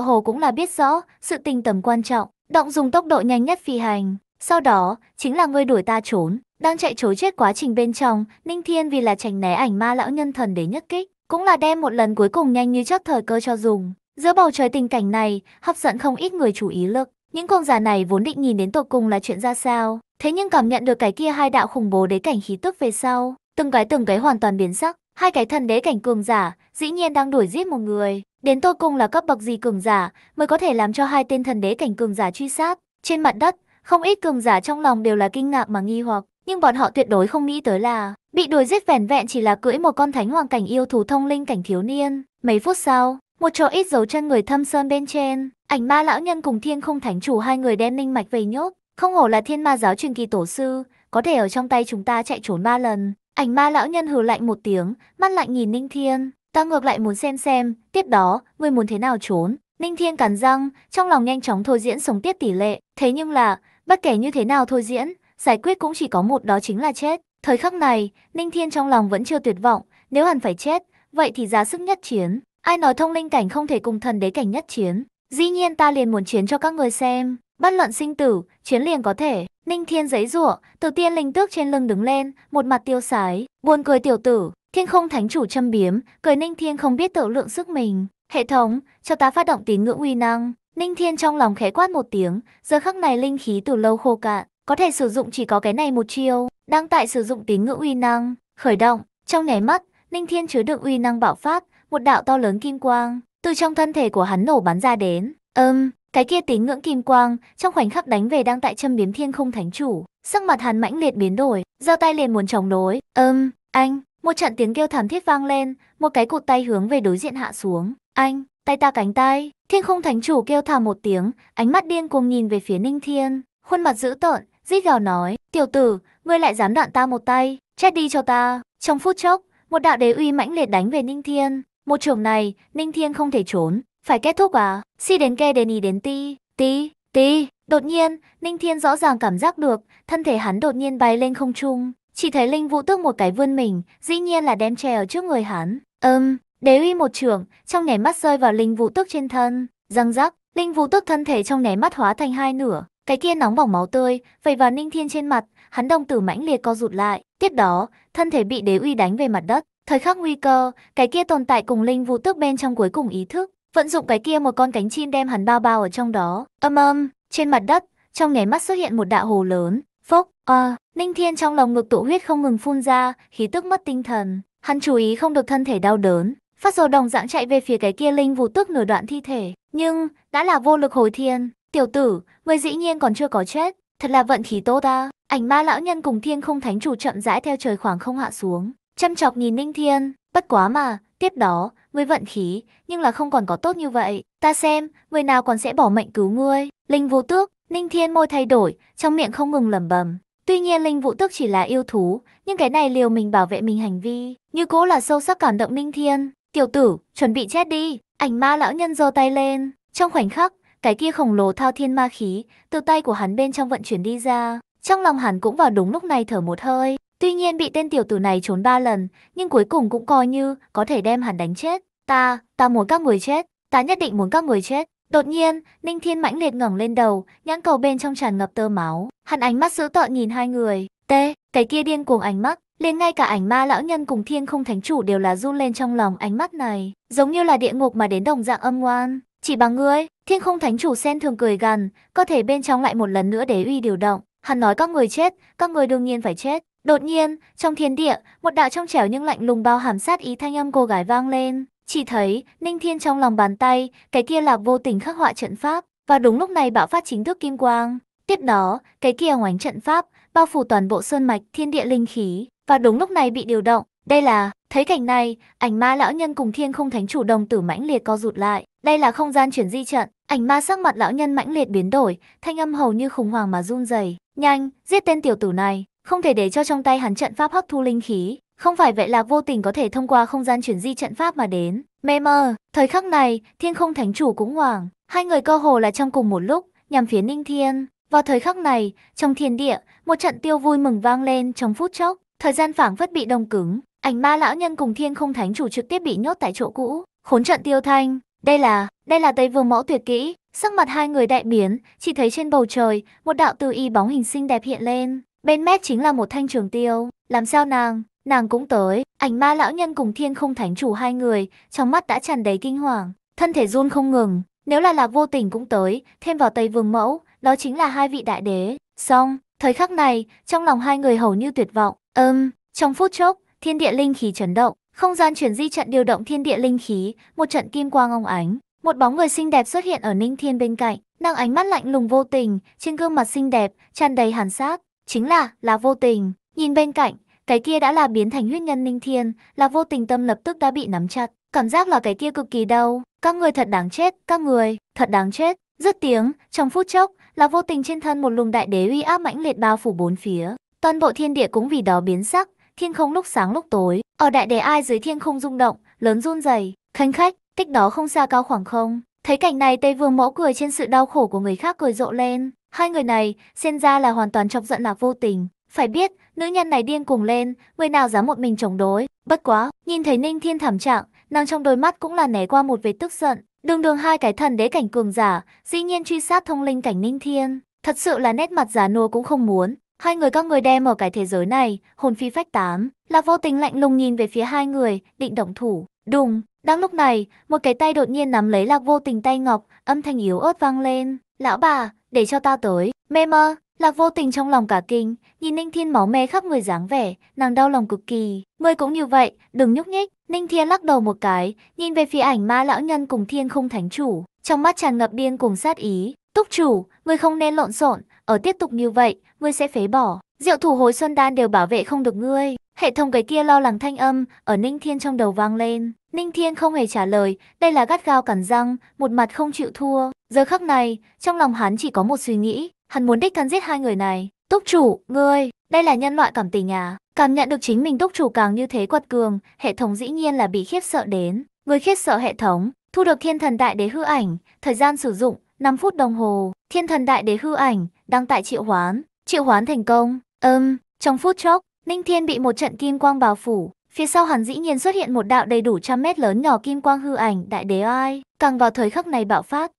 hồ cũng là biết rõ sự tình tầm quan trọng, động dùng tốc độ nhanh nhất phi hành, sau đó chính là ngươi đuổi ta trốn. Đang chạy trối chết quá trình bên trong, Ninh Thiên vì là tránh né ảnh ma lão nhân thần để nhất kích, cũng là đem một lần cuối cùng nhanh như chớp thời cơ cho dùng. Giữa bầu trời tình cảnh này, hấp dẫn không ít người chú ý lực. Những con giả này vốn định nhìn đến tột cùng là chuyện ra sao, Thế nhưng cảm nhận được cái kia hai đạo khủng bố đế cảnh khí tức về sau, từng cái từng cái hoàn toàn biến sắc, hai cái thần đế cảnh cường giả, dĩ nhiên đang đuổi giết một người, đến tôi cùng là cấp bậc gì cường giả mới có thể làm cho hai tên thần đế cảnh cường giả truy sát. Trên mặt đất, không ít cường giả trong lòng đều là kinh ngạc mà nghi hoặc, nhưng bọn họ tuyệt đối không nghĩ tới là bị đuổi giết vẻn vẹn chỉ là cưỡi một con thánh hoàng cảnh yêu thú thông linh cảnh thiếu niên. Mấy phút sau, một chỗ ít dấu chân người thâm sơn bên trên, ảnh ma lão nhân cùng thiên không thánh chủ hai người đem ninh mạch về nhốt, không hổ là thiên ma giáo truyền kỳ tổ sư, có thể ở trong tay chúng ta chạy trốn ba lần. Ảnh ma lão nhân hừ lạnh một tiếng, mắt lạnh nhìn Ninh Thiên. Ta ngược lại muốn xem xem, tiếp đó, ngươi muốn thế nào trốn. Ninh Thiên cắn răng, trong lòng nhanh chóng thôi diễn sống tiết tỷ lệ. Thế nhưng là, bất kể như thế nào thôi diễn, giải quyết cũng chỉ có một đó chính là chết. Thời khắc này, Ninh Thiên trong lòng vẫn chưa tuyệt vọng, nếu hẳn phải chết, vậy thì giá sức nhất chiến. Ai nói thông linh cảnh không thể cùng thần đế cảnh nhất chiến. Dĩ nhiên ta liền muốn chiến cho các người xem. Bất luận sinh tử, chiến liền có thể. Ninh Thiên giấy rủa, từ tiên linh tước trên lưng đứng lên, một mặt tiêu sái, buồn cười tiểu tử, thiên không thánh chủ châm biếm, cười Ninh Thiên không biết tự lượng sức mình. Hệ thống, cho ta phát động tín ngưỡng uy năng. Ninh Thiên trong lòng khẽ quát một tiếng, giờ khắc này linh khí từ lâu khô cạn, có thể sử dụng chỉ có cái này một chiêu, đang tại sử dụng tín ngưỡng uy năng, khởi động, trong nháy mắt, Ninh Thiên chứa đựng uy năng bạo phát, một đạo to lớn kim quang từ trong thân thể của hắn nổ bắn ra đến. Ừm, cái kia tín ngưỡng kim quang, trong khoảnh khắc đánh về đang tại châm biếm thiên không thánh chủ. Sắc mặt hắn mãnh liệt biến đổi, giao tay liền muốn chống đối. Ơm, anh, một trận tiếng kêu thảm thiết vang lên, một cái cụt tay hướng về đối diện hạ xuống. Anh, tay ta cánh tay. Thiên không thánh chủ kêu thảm một tiếng, ánh mắt điên cuồng nhìn về phía ninh thiên. Khuôn mặt dữ tợn, rít gào nói, tiểu tử, ngươi lại dám đoạn ta một tay, chết đi cho ta. Trong phút chốc, một đạo đế uy mãnh liệt đánh về ninh thiên. Một trường này, Ninh Thiên không thể trốn, phải kết thúc à? Si đến kê đến ý đến ti, ti, ti. Đột nhiên, Ninh Thiên rõ ràng cảm giác được, thân thể hắn đột nhiên bay lên không trung. Chỉ thấy Linh Vũ tước một cái vươn mình, dĩ nhiên là đem che ở trước người hắn. Âm, um, đế uy một trưởng, trong nháy mắt rơi vào Linh Vũ tước trên thân. Răng rắc, Linh Vũ tước thân thể trong nháy mắt hóa thành hai nửa. Cái kia nóng bỏng máu tươi, vẩy vào Ninh Thiên trên mặt, hắn đồng tử mãnh liệt co rụt lại. Tiếp đó, thân thể bị đế uy đánh về mặt đất. Thời khắc nguy cơ, cái kia tồn tại cùng Linh Vũ tước bên trong cuối cùng ý thức, vận dụng cái kia một con cánh chim đem hắn bao bao ở trong đó. Âm âm, trên mặt đất, trong nháy mắt xuất hiện một đạo hồ lớn. Phốc, à, Ninh Thiên trong lòng ngực tụ huyết không ngừng phun ra, khí tức mất tinh thần. Hắn chú ý không được thân thể đau đớn, phát rồi đồng dạng chạy về phía cái kia linh vụ tức nửa đoạn thi thể. Nhưng, đã là vô lực hồi thiên. Tiểu tử, người dĩ nhiên còn chưa có chết. Thật là vận khí tốt ta. Ảnh ma lão nhân cùng thiên không thánh chủ chậm rãi theo trời khoảng không hạ xuống. Chăm chọc nhìn Ninh Thiên, bất quá mà, tiếp đó, với vận khí, nhưng là không còn có tốt như vậy. Ta xem, người nào còn sẽ bỏ mệnh cứu ngươi. Linh Vũ Tước, Ninh Thiên môi thay đổi, trong miệng không ngừng lẩm bẩm. Tuy nhiên Linh Vũ Tước chỉ là yêu thú, nhưng cái này liều mình bảo vệ mình hành vi, như cố là sâu sắc cảm động Ninh Thiên. Tiểu tử, chuẩn bị chết đi. Ảnh ma lão nhân giơ tay lên, trong khoảnh khắc, cái kia khổng lồ thao thiên ma khí từ tay của hắn bên trong vận chuyển đi ra. Trong lòng hắn cũng vào đúng lúc này thở một hơi, Tuy nhiên bị tên tiểu tử này trốn ba lần, nhưng cuối cùng cũng coi như có thể đem hắn đánh chết. Ta, ta muốn các người chết, ta nhất định muốn các người chết. Đột nhiên, Ninh Thiên mãnh liệt ngẩng lên đầu, nhãn cầu bên trong tràn ngập tơ máu. Hắn ánh mắt dữ tợn nhìn hai người. tê cái kia điên cuồng ánh mắt, liền ngay cả ảnh ma lão nhân cùng thiên không thánh chủ đều là run lên trong lòng ánh mắt này, giống như là địa ngục mà đến đồng dạng âm ngoan. Chỉ bằng ngươi, thiên không thánh chủ sen thường cười gần có thể bên trong lại một lần nữa để uy điều động. Hắn nói các người chết, các người đương nhiên phải chết, Đột nhiên, trong thiên địa, một đạo trong trẻo nhưng lạnh lùng bao hàm sát ý thanh âm cô gái vang lên. Chỉ thấy, Ninh Thiên trong lòng bàn tay, cái kia là vô tình khắc họa trận pháp, và đúng lúc này bạo phát chính thức kim quang. Tiếp đó, cái kia ngoánh trận pháp, bao phủ toàn bộ sơn mạch thiên địa linh khí, và đúng lúc này bị điều động. Đây là, thấy cảnh này, ảnh ma lão nhân cùng thiên không thánh chủ đồng tử mãnh liệt co rụt lại. Đây là không gian chuyển di trận, ảnh ma sắc mặt lão nhân mãnh liệt biến đổi, thanh âm hầu như khủng hoảng mà run rẩy. Nhanh, giết tên tiểu tử này, không thể để cho trong tay hắn trận pháp hấp thu linh khí, không phải vậy là vô tình có thể thông qua không gian chuyển di trận pháp mà đến. Mê mơ, thời khắc này, thiên không thánh chủ cũng hoảng, hai người cơ hồ là trong cùng một lúc, nhằm phía ninh thiên. Vào thời khắc này, trong thiên địa, một trận tiêu vui mừng vang lên trong phút chốc, thời gian phảng phất bị đông cứng, ảnh ma lão nhân cùng thiên không thánh chủ trực tiếp bị nhốt tại chỗ cũ, khốn trận tiêu thanh. Đây là, đây là Tây Vương Mẫu tuyệt kỹ, sắc mặt hai người đại biến, chỉ thấy trên bầu trời, một đạo từ y bóng hình xinh đẹp hiện lên, Bên mép chính là một thanh trường tiêu, làm sao nàng, nàng cũng tới. Ảnh ma lão nhân cùng thiên không thánh chủ hai người, trong mắt đã tràn đầy kinh hoàng, thân thể run không ngừng. Nếu là lạc vô tình cũng tới, thêm vào tây vương mẫu, đó chính là hai vị đại đế. Xong, thời khắc này, trong lòng hai người hầu như tuyệt vọng. Ừm, trong phút chốc, thiên địa linh khí chấn động, không gian chuyển di trận điều động thiên địa linh khí, một trận kim quang ông ánh. Một bóng người xinh đẹp xuất hiện ở Ninh Thiên bên cạnh, nàng ánh mắt lạnh lùng vô tình, trên gương mặt xinh đẹp tràn đầy hàn sát, Chính là, là vô tình. Nhìn bên cạnh, cái kia đã là biến thành huyết nhân ninh thiên, là vô tình tâm lập tức đã bị nắm chặt. Cảm giác là cái kia cực kỳ đau. Các người thật đáng chết, các người, thật đáng chết. Rất tiếng, trong phút chốc, là vô tình trên thân một luồng đại đế uy áp mãnh liệt bao phủ bốn phía. Toàn bộ thiên địa cũng vì đó biến sắc, thiên không lúc sáng lúc tối. Ở đại đế ai dưới thiên không rung động, lớn run rẩy, khánh khách, tích đó không xa cao khoảng không. Thấy cảnh này Tây Vương Mẫu cười trên sự đau khổ của người khác cười rộ lên, Hai người này, xem ra là hoàn toàn chọc giận là vô tình. Phải biết, nữ nhân này điên cuồng lên, người nào dám một mình chống đối. Bất quá, nhìn thấy Ninh Thiên thảm trạng, nàng trong đôi mắt cũng là né qua một vẻ tức giận. Đường đường hai cái thần đế cảnh cường giả, dĩ nhiên truy sát thông linh cảnh Ninh Thiên. Thật sự là nét mặt giả nua cũng không muốn. Hai người các người đem ở cái thế giới này, hồn phi phách tám. Là vô tình lạnh lùng nhìn về phía hai người, định động thủ. Đùng, đang lúc này, một cái tay đột nhiên nắm lấy lạc vô tình tay ngọc, âm thanh yếu ớt vang lên. Lão bà, để cho ta tới. Mê mơ, lạc vô tình trong lòng cả kinh, nhìn Ninh Thiên máu me khắp người dáng vẻ, nàng đau lòng cực kỳ. Ngươi cũng như vậy, đừng nhúc nhích. Ninh Thiên lắc đầu một cái, nhìn về phía ảnh ma lão nhân cùng thiên không thánh chủ, trong mắt tràn ngập điên cùng sát ý. Túc chủ, ngươi không nên lộn xộn, ở tiếp tục như vậy, ngươi sẽ phế bỏ. Diệu thủ Hồi xuân đan đều bảo vệ không được ngươi. Hệ thống cái kia lo lắng thanh âm, ở Ninh Thiên trong đầu vang lên. Ninh Thiên không hề trả lời, đây là gắt gao cắn răng, một mặt không chịu thua. Giờ khắc này, trong lòng hắn chỉ có một suy nghĩ, hắn muốn đích thân giết hai người này. Túc chủ, ngươi, đây là nhân loại cảm tình à? Cảm nhận được chính mình túc chủ càng như thế quật cường, hệ thống dĩ nhiên là bị khiếp sợ đến. Người khiếp sợ hệ thống, thu được thiên thần đại đế hư ảnh, thời gian sử dụng 5 phút đồng hồ, thiên thần đại đế hư ảnh, đang tại triệu hoán, triệu hoán thành công, âm, um, trong phút chốc, Ninh Thiên bị một trận kim quang bao phủ, phía sau hắn dĩ nhiên xuất hiện một đạo đầy đủ trăm mét lớn nhỏ kim quang hư ảnh đại đế ai, càng vào thời khắc này bạo phát,